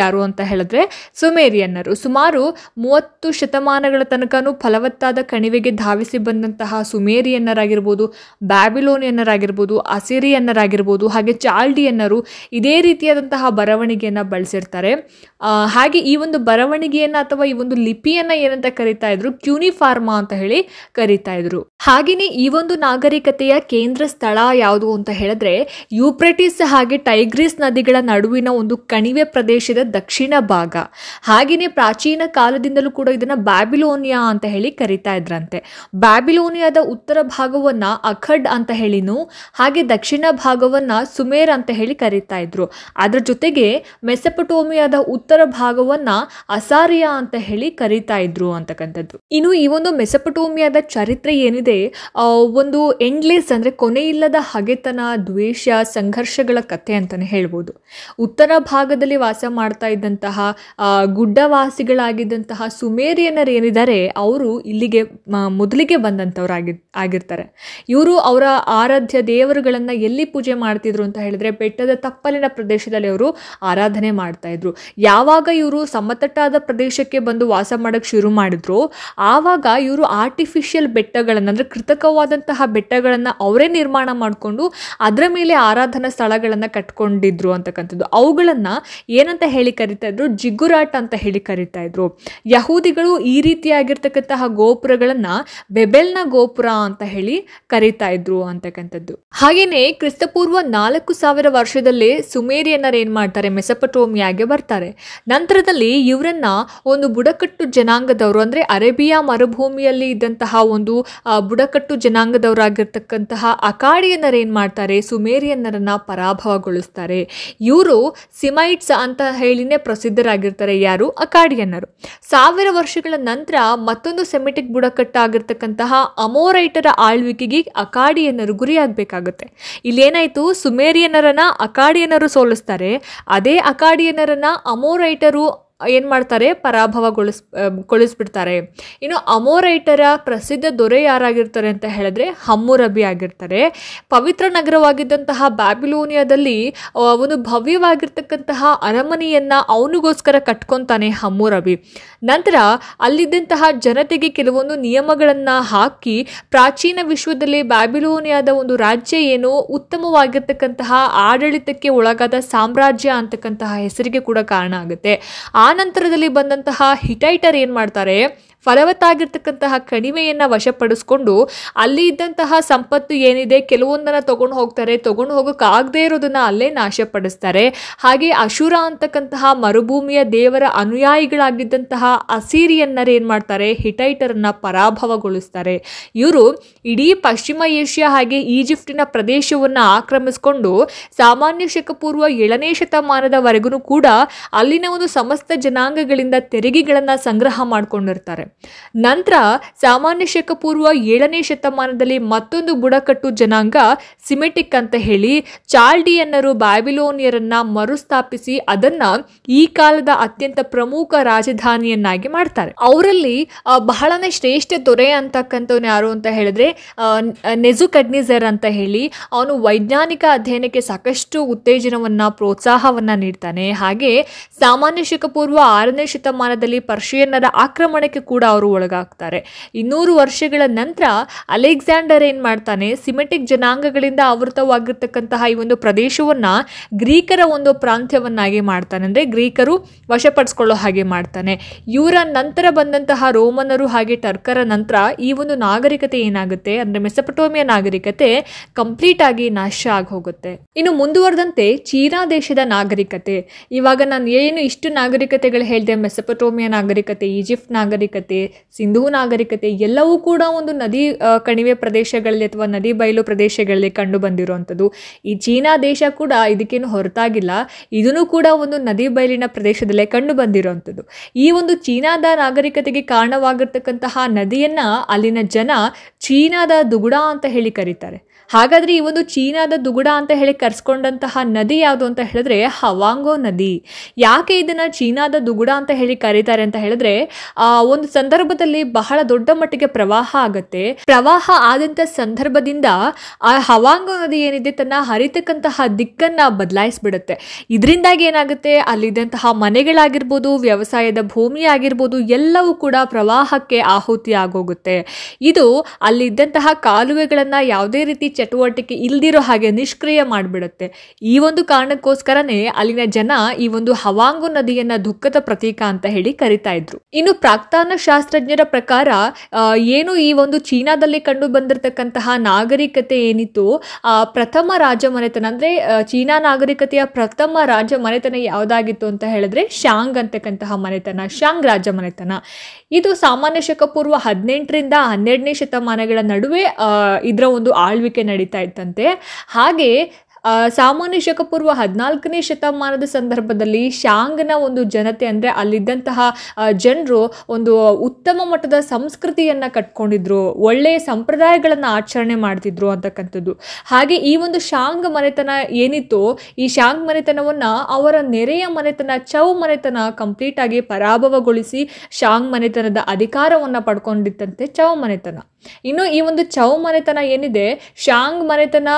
ಯಾರು ಅಂತ ಹೇಳಿದ್ರೆ ಸುಮೇರಿಯನ್ನರು ಸುಮಾರು ಮೂವತ್ತು ಶತಮಾನಗಳ ತನಕನೂ ಫಲವತ್ತಾದ ಕಣಿವೆಗೆ ಧಾವಿಸಿ ಬಂದಂತಹ ಸುಮೇರಿಯನ್ನರಾಗಿರ್ಬೋದು ಬ್ಯಾಬಿಲೋನಿಯನ್ನರಾಗಿರ್ಬೋದು ಅಸಿರಿಯನ್ನರಾಗಿರ್ಬೋದು ಹಾಗೆ ಚಾಲ್ಡಿಯನ್ನರು ಇದೇ ರೀತಿಯಾದಂತಹ ಬರವಣಿಗೆಯನ್ನು ಬಳಸಿರ್ತಾರೆ ಹಾಗೆ ಈ ಒಂದು ಬರವಣಿಗೆಯನ್ನು ಅಥವಾ ಈ ಒಂದು ಲಿಪಿಯನ್ನು ಏನಂತ ಕರಿತಾ ಇದ್ರು ಕ್ಯೂನಿಫಾರ್ಮಾ ಅಂತ ಹೇಳಿ ಕರೀತಾ ಇದ್ರು ಹಾಗೆಯೇ ಈ ಒಂದು ನಾಗರಿಕತೆಯ ಕೇಂದ್ರ ಸ್ಥಳ ಯಾವುದು ಅಂತ ಹೇಳಿದ್ರೆ ಯುಪ್ರೆಟಿಸ್ ಹಾಗೆ ಟೈಗ್ರಿಸ್ ನದಿಗಳ ನಡುವಿನ ಒಂದು ಕಣಿವೆ ಪ್ರದೇಶದ ದಕ್ಷಿಣ ಭಾಗ ಹಾಗೆಯೇ ಪ್ರಾಚೀನ ಕಾಲದಿಂದಲೂ ಕೂಡ ಇದನ್ನು ಬ್ಯಾಬಿಲೋನಿಯಾ ಅಂತ ಹೇಳಿ ಕರಿತಾ ಇದ್ರಂತೆ ಬ್ಯಾಬಿಲೋನಿಯಾದ ಉತ್ತರ ಭಾಗವನ್ನು ಅಖಡ್ ಅಂತ ಹೇಳಿನೂ ಹಾಗೆ ದಕ್ಷಿಣ ಭಾಗವನ್ನು ಸುಮೇರ್ ಅಂತ ಹೇಳಿ ಕರಿತಾ ಇದ್ರು ಅದರ ಜೊತೆಗೆ ಮೆಸಪಟೋಮಿಯಾದ ಉತ್ತರ ಭಾಗವನ್ನು ಅಸಾರಿಯಾ ಅಂತ ಹೇಳಿ ಕರಿತಾ ಇದ್ರು ಅಂತಕ್ಕಂಥದ್ದು ಇನ್ನು ಈ ಒಂದು ಮೆಸಪಟೋಮಿಯಾದ ಚರಿತ್ರೆ ಏನಿದೆ ಒಂದು ಎಂಡ್ಲೆಸ್ ಅಂದರೆ ಕೊನೆಯಿಲ್ಲದ ಹಗೆತನ ದ್ವೇಷ ಸಂಘರ್ಷಗಳ ಕಥೆ ಅಂತಲೇ ಹೇಳ್ಬೋದು ಉತ್ತರ ಭಾಗದಲ್ಲಿ ವಾಸ ಮಾಡ್ತಾ ಇದ್ದಂತಹ ಗುಡ್ಡವಾಸಿಗಳಾಗಿದ್ದಂತಹ ಸುಮೇರಿಯನರೇನಿದ್ದಾರೆ ಅವರು ಇಲ್ಲಿಗೆ ಮೊದಲಿಗೆ ಬಂದಂಥವ್ರು ಆಗಿ ಆಗಿರ್ತಾರೆ ಇವರು ಅವರ ಆರಾಧ್ಯ ದೇವರುಗಳನ್ನು ಎಲ್ಲಿ ಪೂಜೆ ಮಾಡ್ತಿದ್ರು ಅಂತ ಹೇಳಿದ್ರೆ ಬೆಟ್ಟದ ತಪ್ಪಲಿನ ಪ್ರದೇಶದಲ್ಲಿ ಅವರು ಆರಾಧನೆ ಮಾಡ್ತಾ ಇದ್ರು ಯಾವಾಗ ಇವರು ಸಮತಟ್ಟಾದ ಪ್ರದೇಶಕ್ಕೆ ಬಂದು ವಾಸ ಮಾಡೋಕ್ಕೆ ಶುರು ಮಾಡಿದ್ರು ಆವಾಗ ಇವರು ಆರ್ಟಿಫಿಷಿಯಲ್ ಬೆಟ್ಟಗಳನ್ನು ಅಂದರೆ ಕೃತಕವಾದಂತಹ ಬೆಟ್ಟಗಳನ್ನು ಅವರೇ ನಿರ್ಮಾಣ ಮಾಡಿಕೊಂಡು ಅದರ ಮೇಲೆ ಆರಾಧನಾ ಸ್ಥಳಗಳನ್ನು ಕಟ್ಕೊಂಡಿದ್ರು ಅಂತಕ್ಕಂಥ ಇರುವಂಥದ್ದು ಅವುಗಳನ್ನು ಏನಂತ ಹೇಳಿ ಕರಿತಾ ಇದ್ರು ಜಿಗುರಾಟ್ ಅಂತ ಹೇಳಿ ಕರಿತಾ ಇದ್ರು ಯಹೂದಿಗಳು ಈ ರೀತಿಯಾಗಿರ್ತಕ್ಕಂತಹ ಗೋಪುರಗಳನ್ನು ಬೆಬೆಲ್ನ ಗೋಪುರ ಅಂತ ಹೇಳಿ ಕರಿತಾ ಇದ್ರು ಅಂತಕ್ಕಂಥದ್ದು ಹಾಗೇನೆ ಕ್ರಿಸ್ತಪೂರ್ವ ನಾಲ್ಕು ಸಾವಿರ ವರ್ಷದಲ್ಲೇ ಸುಮೇರಿಯನ್ನರು ಮಾಡ್ತಾರೆ ಮೆಸಪಟೋಮಿಯಾಗೆ ಬರ್ತಾರೆ ನಂತರದಲ್ಲಿ ಇವರನ್ನ ಒಂದು ಬುಡಕಟ್ಟು ಜನಾಂಗದವರು ಅಂದ್ರೆ ಅರೇಬಿಯಾ ಮರುಭೂಮಿಯಲ್ಲಿ ಇದ್ದಂತಹ ಒಂದು ಬುಡಕಟ್ಟು ಜನಾಂಗದವರಾಗಿರ್ತಕ್ಕಂತಹ ಅಕಾಡಿಯನ್ನರು ಏನ್ ಮಾಡ್ತಾರೆ ಸುಮೇರಿಯನ್ನರನ್ನ ಪರಾಭವಗೊಳಿಸ್ತಾರೆ ಇವರು ಸಿಮೈಟ್ಸ್ ಅಂತ ಹೇಳಿನೇ ಪ್ರಸಿದ್ಧರಾಗಿರ್ತಾರೆ ಯಾರು ಅಕಾಡಿಯನ್ನರು ಸಾವಿರ ವರ್ಷಗಳ ನಂತರ ಮತ್ತೊಂದು ಸೆಮಿಟಿಕ್ ಬುಡಕಟ್ಟಾಗಿರ್ತಕ್ಕಂತಹ ಅಮೋರೈಟರ ಆಳ್ವಿಕೆಗೆ ಅಕಾಡಿಯನ್ನರು ಗುರಿಯಾಗಬೇಕಾಗುತ್ತೆ ಇಲ್ಲೇನಾಯಿತು ಸುಮೇರಿಯನರನ್ನ ಅಕಾಡಿಯನರು ಸೋಲಿಸ್ತಾರೆ ಅದೇ ಅಕಾಡಿಯನರನ್ನ ಅಮೋರೈಟರು ಏನು ಮಾಡ್ತಾರೆ ಪರಾಭವಗೊಳಿಸ್ ಗೊಳಿಸ್ಬಿಡ್ತಾರೆ ಇನ್ನು ಅಮೋರೈಟರ ಪ್ರಸಿದ್ಧ ದೊರೆ ಯಾರಾಗಿರ್ತಾರೆ ಅಂತ ಹೇಳಿದ್ರೆ ಹಮ್ಮುರಬಿ ಆಗಿರ್ತಾರೆ ಪವಿತ್ರ ನಗರವಾಗಿದ್ದಂತಹ ಬ್ಯಾಬಿಲೋನಿಯಾದಲ್ಲಿ ಒಂದು ಭವ್ಯವಾಗಿರ್ತಕ್ಕಂತಹ ಅರಮನೆಯನ್ನು ಅವನಿಗೋಸ್ಕರ ಕಟ್ಕೊತಾನೆ ಹಮ್ಮುರಬಿ ನಂತರ ಅಲ್ಲಿದ್ದಂತಹ ಜನತೆಗೆ ಕೆಲವೊಂದು ನಿಯಮಗಳನ್ನು ಹಾಕಿ ಪ್ರಾಚೀನ ವಿಶ್ವದಲ್ಲಿ ಬ್ಯಾಬಿಲೋನಿಯಾದ ಒಂದು ರಾಜ್ಯ ಏನು ಉತ್ತಮವಾಗಿರ್ತಕ್ಕಂತಹ ಆಡಳಿತಕ್ಕೆ ಒಳಗಾದ ಸಾಮ್ರಾಜ್ಯ ಅಂತಕ್ಕಂತಹ ಹೆಸರಿಗೆ ಕೂಡ ಕಾರಣ ಆಗುತ್ತೆ ಆ ನಂತರದಲ್ಲಿ ಬಂದಂತಹ ಹಿಟೈಟರ್ ಏನು ಮಾಡ್ತಾರೆ ಫಲವತ್ತಾಗಿರ್ತಕ್ಕಂತಹ ಕಣಿವೆಯನ್ನು ವಶಪಡಿಸ್ಕೊಂಡು ಅಲ್ಲಿ ಇದ್ದಂತಹ ಸಂಪತ್ತು ಏನಿದೆ ಕೆಲವೊಂದನ್ನು ತೊಗೊಂಡು ಹೋಗ್ತಾರೆ ತೊಗೊಂಡು ಹೋಗೋಕ್ಕಾಗದೇ ಇರೋದನ್ನು ಅಲ್ಲೇ ನಾಶಪಡಿಸ್ತಾರೆ ಹಾಗೆ ಅಶುರ ಅಂತಕ್ಕಂತಹ ಮರುಭೂಮಿಯ ದೇವರ ಅನುಯಾಯಿಗಳಾಗಿದ್ದಂತಹ ಅಸೀರಿಯನ್ನರು ಏನು ಮಾಡ್ತಾರೆ ಹಿಟೈಟರನ್ನು ಪರಾಭವಗೊಳಿಸ್ತಾರೆ ಇವರು ಇಡೀ ಪಶ್ಚಿಮ ಏಷ್ಯಾ ಹಾಗೆ ಈಜಿಪ್ಟಿನ ಪ್ರದೇಶವನ್ನು ಆಕ್ರಮಿಸಿಕೊಂಡು ಸಾಮಾನ್ಯ ಶಕಪೂರ್ವ ಏಳನೇ ಶತಮಾನದವರೆಗೂ ಕೂಡ ಅಲ್ಲಿನ ಒಂದು ಸಮಸ್ತ ಜನಾಂಗಗಳಿಂದ ತೆರಿಗೆಗಳನ್ನು ಸಂಗ್ರಹ ಮಾಡಿಕೊಂಡಿರ್ತಾರೆ ನಂತರ ಸಾಮಾನ್ಯ ಶಕ ಪೂರ್ವ ಏಳನೇ ಶತಮಾನದಲ್ಲಿ ಮತ್ತೊಂದು ಬುಡಕಟ್ಟು ಜನಾಂಗ ಸಿಮೆಟಿಕ್ ಅಂತ ಹೇಳಿ ಚಾಲ್ಡಿಯನ್ನರು ಬ್ಯಾಬಿಲೋನಿಯರನ್ನ ಮರುಸ್ಥಾಪಿಸಿ ಅದನ್ನ ಈ ಕಾಲದ ಅತ್ಯಂತ ಪ್ರಮುಖ ರಾಜಧಾನಿಯನ್ನಾಗಿ ಮಾಡ್ತಾರೆ ಅವರಲ್ಲಿ ಬಹಳನೇ ಶ್ರೇಷ್ಠ ದೊರೆ ಅಂತಕ್ಕಂಥವ್ನು ಯಾರು ಅಂತ ಹೇಳಿದ್ರೆ ನೆಜು ಕಡ್ನಿಸರ್ ಅಂತ ಹೇಳಿ ಅವನು ವೈಜ್ಞಾನಿಕ ಅಧ್ಯಯನಕ್ಕೆ ಸಾಕಷ್ಟು ಉತ್ತೇಜನವನ್ನ ಪ್ರೋತ್ಸಾಹವನ್ನ ನೀಡ್ತಾನೆ ಹಾಗೆ ಸಾಮಾನ್ಯ ಶಕ ಪೂರ್ವ ಆರನೇ ಶತಮಾನದಲ್ಲಿ ಪರ್ಷಿಯನ್ನರ ಆಕ್ರಮಣಕ್ಕೆ ಕೂಡ ಕೂಡ ಅವರು ಒಳಗಾಗ್ತಾರೆ ಇನ್ನೂರು ವರ್ಷಗಳ ನಂತರ ಅಲೆಕ್ಸಾಂಡರ್ ಏನು ಮಾಡ್ತಾನೆ ಸಿಮೆಟಿಕ್ ಜನಾಂಗಗಳಿಂದ ಆವೃತವಾಗಿರ್ತಕ್ಕಂತಹ ಈ ಒಂದು ಪ್ರದೇಶವನ್ನು ಗ್ರೀಕರ ಒಂದು ಪ್ರಾಂತ್ಯವನ್ನಾಗಿ ಮಾಡ್ತಾನೆ ಅಂದರೆ ಗ್ರೀಕರು ವಶಪಡಿಸ್ಕೊಳ್ಳೋ ಹಾಗೆ ಮಾಡ್ತಾನೆ ಇವರ ನಂತರ ಬಂದಂತಹ ರೋಮನರು ಹಾಗೆ ಟರ್ಕರ ನಂತರ ಈ ಒಂದು ನಾಗರಿಕತೆ ಏನಾಗುತ್ತೆ ಅಂದರೆ ಮೆಸಪಟೋಮಿಯ ನಾಗರಿಕತೆ ಕಂಪ್ಲೀಟ್ ಆಗಿ ನಾಶ ಆಗಿ ಹೋಗುತ್ತೆ ಇನ್ನು ಮುಂದುವರೆದಂತೆ ಚೀನಾ ದೇಶದ ನಾಗರಿಕತೆ ಇವಾಗ ನಾನು ಏನು ಇಷ್ಟು ನಾಗರಿಕತೆಗಳು ಹೇಳಿದೆ ಮೆಸಪಟೋಮಿಯ ನಾಗರಿಕತೆ ಈಜಿಪ್ಟ್ ನಾಗರಿಕತೆ ನಾಗರಿಕತೆ ಸಿಂಧೂ ನಾಗರಿಕತೆ ಎಲ್ಲವೂ ಕೂಡ ಒಂದು ನದಿ ಕಣಿವೆ ಪ್ರದೇಶಗಳಲ್ಲಿ ಅಥವಾ ನದಿ ಬಯಲು ಪ್ರದೇಶಗಳಲ್ಲಿ ಕಂಡು ಬಂದಿರುವಂಥದ್ದು ಈ ಚೀನಾ ದೇಶ ಕೂಡ ಇದಕ್ಕೇನು ಹೊರತಾಗಿಲ್ಲ ಇದನ್ನು ಕೂಡ ಒಂದು ನದಿ ಬಯಲಿನ ಪ್ರದೇಶದಲ್ಲೇ ಕಂಡು ಬಂದಿರುವಂಥದ್ದು ಈ ಒಂದು ಚೀನಾದ ನಾಗರಿಕತೆಗೆ ಕಾರಣವಾಗಿರ್ತಕ್ಕಂತಹ ನದಿಯನ್ನು ಅಲ್ಲಿನ ಜನ ಚೀನಾದ ದುಗುಡ ಅಂತ ಹೇಳಿ ಕರೀತಾರೆ ಹಾಗಾದ್ರೆ ಈ ಒಂದು ಚೀನಾದ ದುಗುಡ ಅಂತ ಹೇಳಿ ಕರೆಸ್ಕೊಂಡಂತಹ ನದಿ ಯಾವುದು ಅಂತ ಹೇಳಿದ್ರೆ ಹವಾಂಗೋ ನದಿ ಯಾಕೆ ಇದನ್ನ ಚೀನಾದ ದುಗುಡ ಅಂತ ಹೇಳಿ ಕರೀತಾರೆ ಅಂತ ಹೇಳಿದ್ರೆ ಆ ಒಂದು ಸಂದರ್ಭದಲ್ಲಿ ಬಹಳ ದೊಡ್ಡ ಮಟ್ಟಿಗೆ ಪ್ರವಾಹ ಆಗುತ್ತೆ ಪ್ರವಾಹ ಆದಂತ ಸಂದರ್ಭದಿಂದ ಆ ಹವಾಂಗೋ ನದಿ ಏನಿದೆ ತನ್ನ ಹರಿತಕ್ಕಂತಹ ದಿಕ್ಕನ್ನ ಬದಲಾಯಿಸ್ಬಿಡುತ್ತೆ ಇದರಿಂದಾಗಿ ಏನಾಗುತ್ತೆ ಅಲ್ಲಿದ್ದಂತಹ ಮನೆಗಳಾಗಿರ್ಬೋದು ವ್ಯವಸಾಯದ ಭೂಮಿ ಆಗಿರ್ಬೋದು ಎಲ್ಲವೂ ಕೂಡ ಪ್ರವಾಹಕ್ಕೆ ಆಹುತಿ ಆಗೋಗುತ್ತೆ ಇದು ಅಲ್ಲಿದ್ದಂತಹ ಕಾಲುವೆಗಳನ್ನು ಯಾವುದೇ ರೀತಿ ಚಟುವಟಿಕೆ ಇಲ್ದಿರೋ ಹಾಗೆ ನಿಷ್ಕ್ರಿಯ ಮಾಡಿಬಿಡುತ್ತೆ ಈ ಒಂದು ಕಾರಣಕ್ಕೋಸ್ಕರನೇ ಅಲ್ಲಿನ ಜನ ಈ ಒಂದು ಹವಾಂಗು ನದಿಯನ್ನ ದುಃಖದ ಪ್ರತೀಕ ಅಂತ ಹೇಳಿ ಕರಿತಾ ಇದ್ರು ಇನ್ನು ಪ್ರಾಕ್ತಾನ ಶಾಸ್ತ್ರಜ್ಞರ ಪ್ರಕಾರ ಏನು ಈ ಒಂದು ಚೀನಾದಲ್ಲಿ ಕಂಡು ಬಂದಿರತಕ್ಕಂತಹ ನಾಗರಿಕತೆ ಏನಿತ್ತು ಪ್ರಥಮ ರಾಜ ಮನೆತನ ಅಂದ್ರೆ ಚೀನಾ ನಾಗರಿಕತೆಯ ಪ್ರಥಮ ರಾಜ ಮನೆತನ ಯಾವ್ದಾಗಿತ್ತು ಅಂತ ಹೇಳಿದ್ರೆ ಶಾಂಗ್ ಅಂತಕ್ಕಂತಹ ಮನೆತನ ಶಾಂಗ್ ರಾಜ ಮನೆತನ ಇದು ಸಾಮಾನ್ಯ ಶಕಪೂರ್ವ ಪೂರ್ವ ಹದಿನೆಂಟರಿಂದ ಹನ್ನೆರಡನೇ ಶತಮಾನಗಳ ನಡುವೆ ಇದರ ಒಂದು ಆಳ್ವಿಕೆ ನಡೀತಾ ಇತ್ತಂತೆ ಹಾಗೆ ಸಾಮಾನ್ಯ ಶಕಪೂರ್ವ ಹದಿನಾಲ್ಕನೇ ಶತಮಾನದ ಸಂದರ್ಭದಲ್ಲಿ ಶಾಂಗ್ನ ಒಂದು ಜನತೆ ಅಂದರೆ ಅಲ್ಲಿದ್ದಂತಹ ಜನರು ಒಂದು ಉತ್ತಮ ಮಟ್ಟದ ಸಂಸ್ಕೃತಿಯನ್ನು ಕಟ್ಕೊಂಡಿದ್ರು ಒಳ್ಳೆಯ ಸಂಪ್ರದಾಯಗಳನ್ನು ಆಚರಣೆ ಮಾಡ್ತಿದ್ರು ಅಂತಕ್ಕಂಥದ್ದು ಹಾಗೆ ಈ ಒಂದು ಶಾಂಗ್ ಮನೆತನ ಏನಿತ್ತು ಈ ಶಾಂಗ್ ಮನೆತನವನ್ನು ಅವರ ನೆರೆಯ ಮನೆತನ ಚೌ ಮನೆತನ ಕಂಪ್ಲೀಟಾಗಿ ಪರಾಭವಗೊಳಿಸಿ ಶಾಂಗ್ ಮನೆತನದ ಅಧಿಕಾರವನ್ನು ಪಡ್ಕೊಂಡಿತ್ತಂತೆ ಚೌ ಮನೆತನ ಇನ್ನು ಈ ಒಂದು ಚೌ ಮನೆತನ ಏನಿದೆ ಶಾಂಗ್ ಮನೆತನ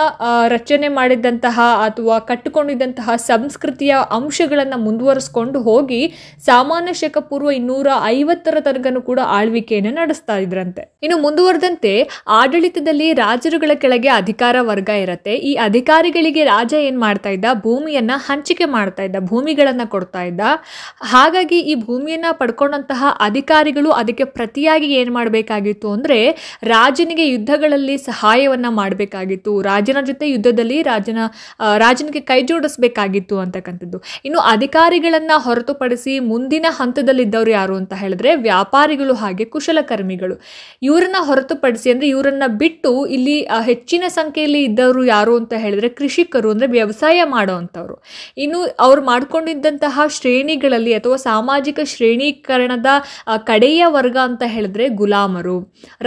ರಚನೆ ಮಾಡಿದಂತಹ ಅಥವಾ ಕಟ್ಟಿಕೊಂಡಿದ್ದಂತಹ ಸಂಸ್ಕೃತಿಯ ಅಂಶಗಳನ್ನು ಮುಂದುವರಿಸ್ಕೊಂಡು ಹೋಗಿ ಸಾಮಾನ್ಯ ಶಕ ಪೂರ್ವ ಇನ್ನೂರ ಐವತ್ತರ ತನಕನೂ ಕೂಡ ಆಳ್ವಿಕೆಯನ್ನು ನಡೆಸ್ತಾ ಇದ್ರಂತೆ ಇನ್ನು ಮುಂದುವರೆದಂತೆ ಆಡಳಿತದಲ್ಲಿ ರಾಜರುಗಳ ಕೆಳಗೆ ಅಧಿಕಾರ ವರ್ಗ ಇರತ್ತೆ ಈ ಅಧಿಕಾರಿಗಳಿಗೆ ರಾಜ ಏನ್ ಮಾಡ್ತಾ ಇದ್ದ ಭೂಮಿಯನ್ನ ಹಂಚಿಕೆ ಮಾಡ್ತಾ ಇದ್ದ ಭೂಮಿಗಳನ್ನ ಕೊಡ್ತಾ ಇದ್ದ ಹಾಗಾಗಿ ಈ ಭೂಮಿಯನ್ನ ಪಡ್ಕೊಂಡಂತಹ ಅಧಿಕಾರಿಗಳು ಅದಕ್ಕೆ ಪ್ರತಿಯಾಗಿ ಏನ್ ಮಾಡಬೇಕಾಗಿತ್ತು ಅಂದ್ರೆ ರಾಜನಿಗೆ ಯುದ್ಧಗಳಲ್ಲಿ ಸಹಾಯವನ್ನ ಮಾಡಬೇಕಾಗಿತ್ತು ರಾಜನ ಜೊತೆ ಯುದ್ಧದಲ್ಲಿ ರಾಜನ ರಾಜನಿಗೆ ಕೈ ಜೋಡಿಸ್ಬೇಕಾಗಿತ್ತು ಅಂತಕ್ಕಂಥದ್ದು ಇನ್ನು ಅಧಿಕಾರಿಗಳನ್ನು ಹೊರತುಪಡಿಸಿ ಮುಂದಿನ ಹಂತದಲ್ಲಿದ್ದವರು ಯಾರು ಅಂತ ಹೇಳಿದ್ರೆ ವ್ಯಾಪಾರಿಗಳು ಹಾಗೆ ಕುಶಲಕರ್ಮಿಗಳು ಇವರನ್ನ ಹೊರತುಪಡಿಸಿ ಅಂದ್ರೆ ಇವರನ್ನ ಬಿಟ್ಟು ಇಲ್ಲಿ ಹೆಚ್ಚಿನ ಸಂಖ್ಯೆಯಲ್ಲಿ ಇದ್ದವರು ಯಾರು ಅಂತ ಹೇಳಿದ್ರೆ ಕೃಷಿಕರು ಅಂದ್ರೆ ವ್ಯವಸಾಯ ಮಾಡೋವಂಥವ್ರು ಇನ್ನು ಅವ್ರು ಮಾಡ್ಕೊಂಡಿದ್ದಂತಹ ಶ್ರೇಣಿಗಳಲ್ಲಿ ಅಥವಾ ಸಾಮಾಜಿಕ ಶ್ರೇಣೀಕರಣದ ಕಡೆಯ ವರ್ಗ ಅಂತ ಹೇಳಿದ್ರೆ ಗುಲಾಮರು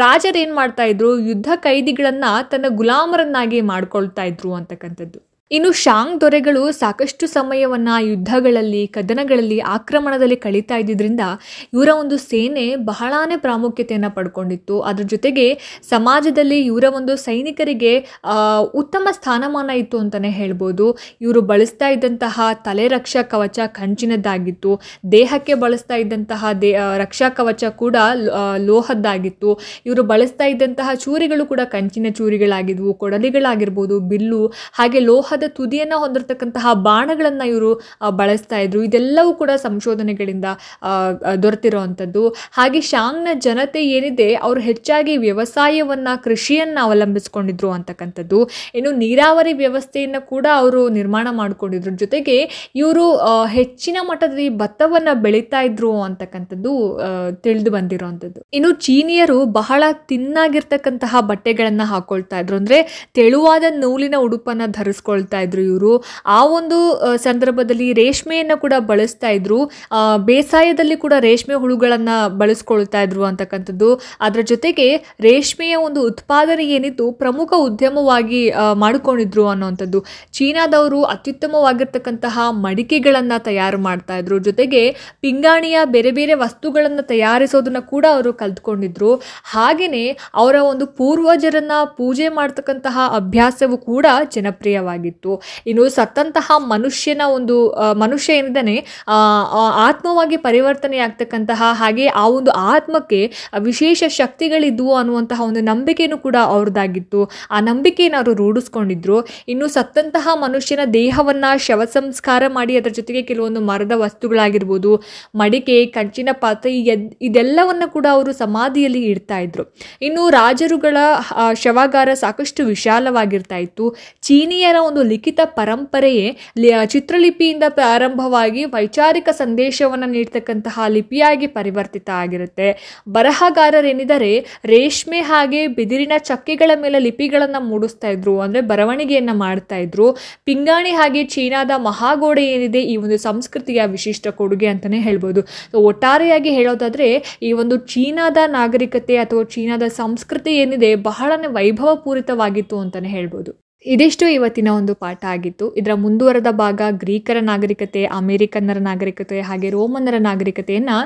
ರಾಜ ಏನ್ ಮಾಡ್ತಾ ಇದ್ರು ಯುದ್ಧ ಕೈದಿಗಳನ್ನ ತನ್ನ ಗುಲಾಮರನ್ನಾಗಿ ಮಾಡ್ಕೊಳ್ತಾ ಇದ್ರು ಅಂತಕ್ಕಂಥದ್ದು ಇನ್ನು ಶಾಂಗ್ ದೊರೆಗಳು ಸಾಕಷ್ಟು ಸಮಯವನ್ನು ಯುದ್ಧಗಳಲ್ಲಿ ಕದನಗಳಲ್ಲಿ ಆಕ್ರಮಣದಲ್ಲಿ ಕಳೀತಾ ಇದ್ದಿದ್ದರಿಂದ ಇವರ ಒಂದು ಸೇನೆ ಬಹಳಾನೇ ಪ್ರಾಮುಖ್ಯತೆಯನ್ನು ಪಡ್ಕೊಂಡಿತ್ತು ಅದರ ಜೊತೆಗೆ ಸಮಾಜದಲ್ಲಿ ಇವರ ಒಂದು ಸೈನಿಕರಿಗೆ ಉತ್ತಮ ಸ್ಥಾನಮಾನ ಇತ್ತು ಅಂತಲೇ ಹೇಳ್ಬೋದು ಇವರು ಬಳಸ್ತಾ ಇದ್ದಂತಹ ತಲೆ ರಕ್ಷಾ ಕವಚ ಕಂಚಿನದ್ದಾಗಿತ್ತು ದೇಹಕ್ಕೆ ಬಳಸ್ತಾ ಇದ್ದಂತಹ ದೇ ರಕ್ಷಾ ಕವಚ ಕೂಡ ಲೋಹದ್ದಾಗಿತ್ತು ಇವರು ಬಳಸ್ತಾ ಇದ್ದಂತಹ ಚೂರಿಗಳು ಕೂಡ ಕಂಚಿನ ಚೂರಿಗಳಾಗಿದ್ವು ಕೊಡಲಿಗಳಾಗಿರ್ಬೋದು ಬಿಲ್ಲು ಹಾಗೆ ಲೋಹದ ತುದಿಯನ್ನ ತುದಿಯನ್ನು ಹೊಂದಿರತಕ್ಕಂತಹ ಬಾಣಗಳನ್ನು ಇವರು ಬಳಸ್ತಾ ಇದ್ರು ಇದೆಲ್ಲವೂ ಕೂಡ ಸಂಶೋಧನೆಗಳಿಂದ ದೊರೆತಿರುವಂಥದ್ದು ಹಾಗೆ ಶಾಂಗ್ನ ಜನತೆ ಏನಿದೆ ಅವರು ಹೆಚ್ಚಾಗಿ ವ್ಯವಸಾಯವನ್ನು ಕೃಷಿಯನ್ನು ಅವಲಂಬಿಸಿಕೊಂಡಿದ್ರು ಅಂತಕ್ಕಂಥದ್ದು ಇನ್ನು ನೀರಾವರಿ ವ್ಯವಸ್ಥೆಯನ್ನು ಕೂಡ ಅವರು ನಿರ್ಮಾಣ ಮಾಡಿಕೊಂಡಿದ್ರು ಜೊತೆಗೆ ಇವರು ಹೆಚ್ಚಿನ ಮಟ್ಟದಲ್ಲಿ ಭತ್ತವನ್ನು ಬೆಳೀತಾ ಇದ್ರು ಅಂತಕ್ಕಂಥದ್ದು ತಿಳಿದು ಬಂದಿರುವಂಥದ್ದು ಇನ್ನು ಚೀನಿಯರು ಬಹಳ ತಿನ್ನಾಗಿರ್ತಕ್ಕಂತಹ ಬಟ್ಟೆಗಳನ್ನು ಹಾಕೊಳ್ತಾ ಇದ್ರು ಅಂದರೆ ತೆಳುವಾದ ನೂಲಿನ ಉಡುಪನ್ನು ಧರಿಸ್ಕೊಳ್ತಾ ಮಾಡ್ತಾ ಇದ್ರು ಇವರು ಆ ಒಂದು ಸಂದರ್ಭದಲ್ಲಿ ರೇಷ್ಮೆಯನ್ನು ಕೂಡ ಬಳಸ್ತಾ ಇದ್ರು ಬೇಸಾಯದಲ್ಲಿ ಕೂಡ ರೇಷ್ಮೆ ಹುಳುಗಳನ್ನು ಬಳಸ್ಕೊಳ್ತಾ ಇದ್ರು ಅಂತಕ್ಕಂಥದ್ದು ಅದರ ಜೊತೆಗೆ ರೇಷ್ಮೆಯ ಒಂದು ಉತ್ಪಾದನೆ ಏನಿತ್ತು ಪ್ರಮುಖ ಉದ್ಯಮವಾಗಿ ಮಾಡಿಕೊಂಡಿದ್ರು ಅನ್ನೋವಂಥದ್ದು ಚೀನಾದವರು ಅತ್ಯುತ್ತಮವಾಗಿರ್ತಕ್ಕಂತಹ ಮಡಿಕೆಗಳನ್ನು ತಯಾರು ಮಾಡ್ತಾ ಇದ್ರು ಜೊತೆಗೆ ಪಿಂಗಾಣಿಯ ಬೇರೆ ಬೇರೆ ವಸ್ತುಗಳನ್ನು ತಯಾರಿಸೋದನ್ನ ಕೂಡ ಅವರು ಕಲ್ತ್ಕೊಂಡಿದ್ರು ಹಾಗೆಯೇ ಅವರ ಒಂದು ಪೂರ್ವಜರನ್ನ ಪೂಜೆ ಮಾಡ್ತಕ್ಕಂತಹ ಅಭ್ಯಾಸವು ಕೂಡ ಜನಪ್ರಿಯವಾಗಿತ್ತು ಆಗಿತ್ತು ಇನ್ನು ಸತ್ತಂತಹ ಮನುಷ್ಯನ ಒಂದು ಮನುಷ್ಯ ಏನಿದ್ದಾನೆ ಆತ್ಮವಾಗಿ ಪರಿವರ್ತನೆ ಆಗ್ತಕ್ಕಂತಹ ಹಾಗೆ ಆ ಒಂದು ಆತ್ಮಕ್ಕೆ ವಿಶೇಷ ಶಕ್ತಿಗಳಿದ್ವು ಅನ್ನುವಂತಹ ಒಂದು ನಂಬಿಕೆಯೂ ಕೂಡ ಅವ್ರದ್ದಾಗಿತ್ತು ಆ ನಂಬಿಕೆಯನ್ನು ಅವರು ರೂಢಿಸ್ಕೊಂಡಿದ್ರು ಇನ್ನು ಸತ್ತಂತಹ ಮನುಷ್ಯನ ದೇಹವನ್ನು ಶವ ಸಂಸ್ಕಾರ ಮಾಡಿ ಅದರ ಜೊತೆಗೆ ಕೆಲವೊಂದು ಮರದ ವಸ್ತುಗಳಾಗಿರ್ಬೋದು ಮಡಿಕೆ ಕಂಚಿನ ಪಾತ್ರೆ ಇದೆಲ್ಲವನ್ನು ಕೂಡ ಅವರು ಸಮಾಧಿಯಲ್ಲಿ ಇಡ್ತಾ ಇದ್ರು ಇನ್ನು ರಾಜರುಗಳ ಶವಾಗಾರ ಸಾಕಷ್ಟು ವಿಶಾಲವಾಗಿರ್ತಾ ಇತ್ತು ಚೀನಿಯರ ಒಂದು ಲಿಖಿತ ಪರಂಪರೆಯೇ ಚಿತ್ರಲಿಪಿಯಿಂದ ಪ್ರಾರಂಭವಾಗಿ ವೈಚಾರಿಕ ಸಂದೇಶವನ್ನು ನೀಡ್ತಕ್ಕಂತಹ ಲಿಪಿಯಾಗಿ ಪರಿವರ್ತಿತ ಆಗಿರುತ್ತೆ ಬರಹಗಾರರೇನಿದ್ದಾರೆ ರೇಷ್ಮೆ ಹಾಗೆ ಬಿದಿರಿನ ಚಕ್ಕೆಗಳ ಮೇಲೆ ಲಿಪಿಗಳನ್ನು ಮೂಡಿಸ್ತಾ ಇದ್ರು ಅಂದರೆ ಬರವಣಿಗೆಯನ್ನು ಮಾಡ್ತಾ ಇದ್ರು ಪಿಂಗಾಣಿ ಹಾಗೆ ಚೀನಾದ ಮಹಾಗೋಡೆ ಏನಿದೆ ಈ ಒಂದು ಸಂಸ್ಕೃತಿಯ ವಿಶಿಷ್ಟ ಕೊಡುಗೆ ಅಂತಲೇ ಹೇಳ್ಬೋದು ಒಟ್ಟಾರೆಯಾಗಿ ಹೇಳೋದಾದರೆ ಈ ಒಂದು ಚೀನಾದ ನಾಗರಿಕತೆ ಅಥವಾ ಚೀನಾದ ಸಂಸ್ಕೃತಿ ಏನಿದೆ ಬಹಳನೇ ವೈಭವಪೂರಿತವಾಗಿತ್ತು ಅಂತಲೇ ಹೇಳ್ಬೋದು ಇದಿಷ್ಟು ಇವತ್ತಿನ ಒಂದು ಪಾಠ ಆಗಿತ್ತು ಇದರ ಮುಂದುವರೆದ ಭಾಗ ಗ್ರೀಕರ ನಾಗರಿಕತೆ ಅಮೇರಿಕನ್ನರ ನಾಗರಿಕತೆ ಹಾಗೆ ರೋಮನ್ನರ ನಾಗರಿಕತೆಯನ್ನು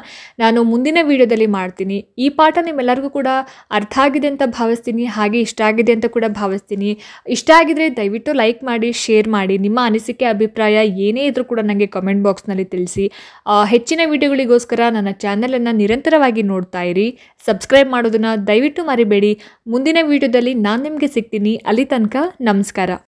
ನಾನು ಮುಂದಿನ ವಿಡಿಯೋದಲ್ಲಿ ಮಾಡ್ತೀನಿ ಈ ಪಾಠ ನಿಮ್ಮೆಲ್ಲರಿಗೂ ಕೂಡ ಅರ್ಥ ಆಗಿದೆ ಅಂತ ಭಾವಿಸ್ತೀನಿ ಹಾಗೆ ಇಷ್ಟ ಆಗಿದೆ ಅಂತ ಕೂಡ ಭಾವಿಸ್ತೀನಿ ಇಷ್ಟ ಆಗಿದರೆ ದಯವಿಟ್ಟು ಲೈಕ್ ಮಾಡಿ ಶೇರ್ ಮಾಡಿ ನಿಮ್ಮ ಅನಿಸಿಕೆ ಅಭಿಪ್ರಾಯ ಏನೇ ಇದ್ರೂ ಕೂಡ ನನಗೆ ಕಮೆಂಟ್ ಬಾಕ್ಸ್ನಲ್ಲಿ ತಿಳಿಸಿ ಹೆಚ್ಚಿನ ವಿಡಿಯೋಗಳಿಗೋಸ್ಕರ ನನ್ನ ಚಾನಲನ್ನು ನಿರಂತರವಾಗಿ ನೋಡ್ತಾ ಇರಿ ಸಬ್ಸ್ಕ್ರೈಬ್ ಮಾಡೋದನ್ನು ದಯವಿಟ್ಟು ಮರಿಬೇಡಿ ಮುಂದಿನ ವಿಡಿಯೋದಲ್ಲಿ ನಾನು ನಿಮಗೆ ಸಿಗ್ತೀನಿ ಅಲ್ಲಿ ತನಕ ನಮಸ್ಕಾರ ನಮಸ್ಕಾರ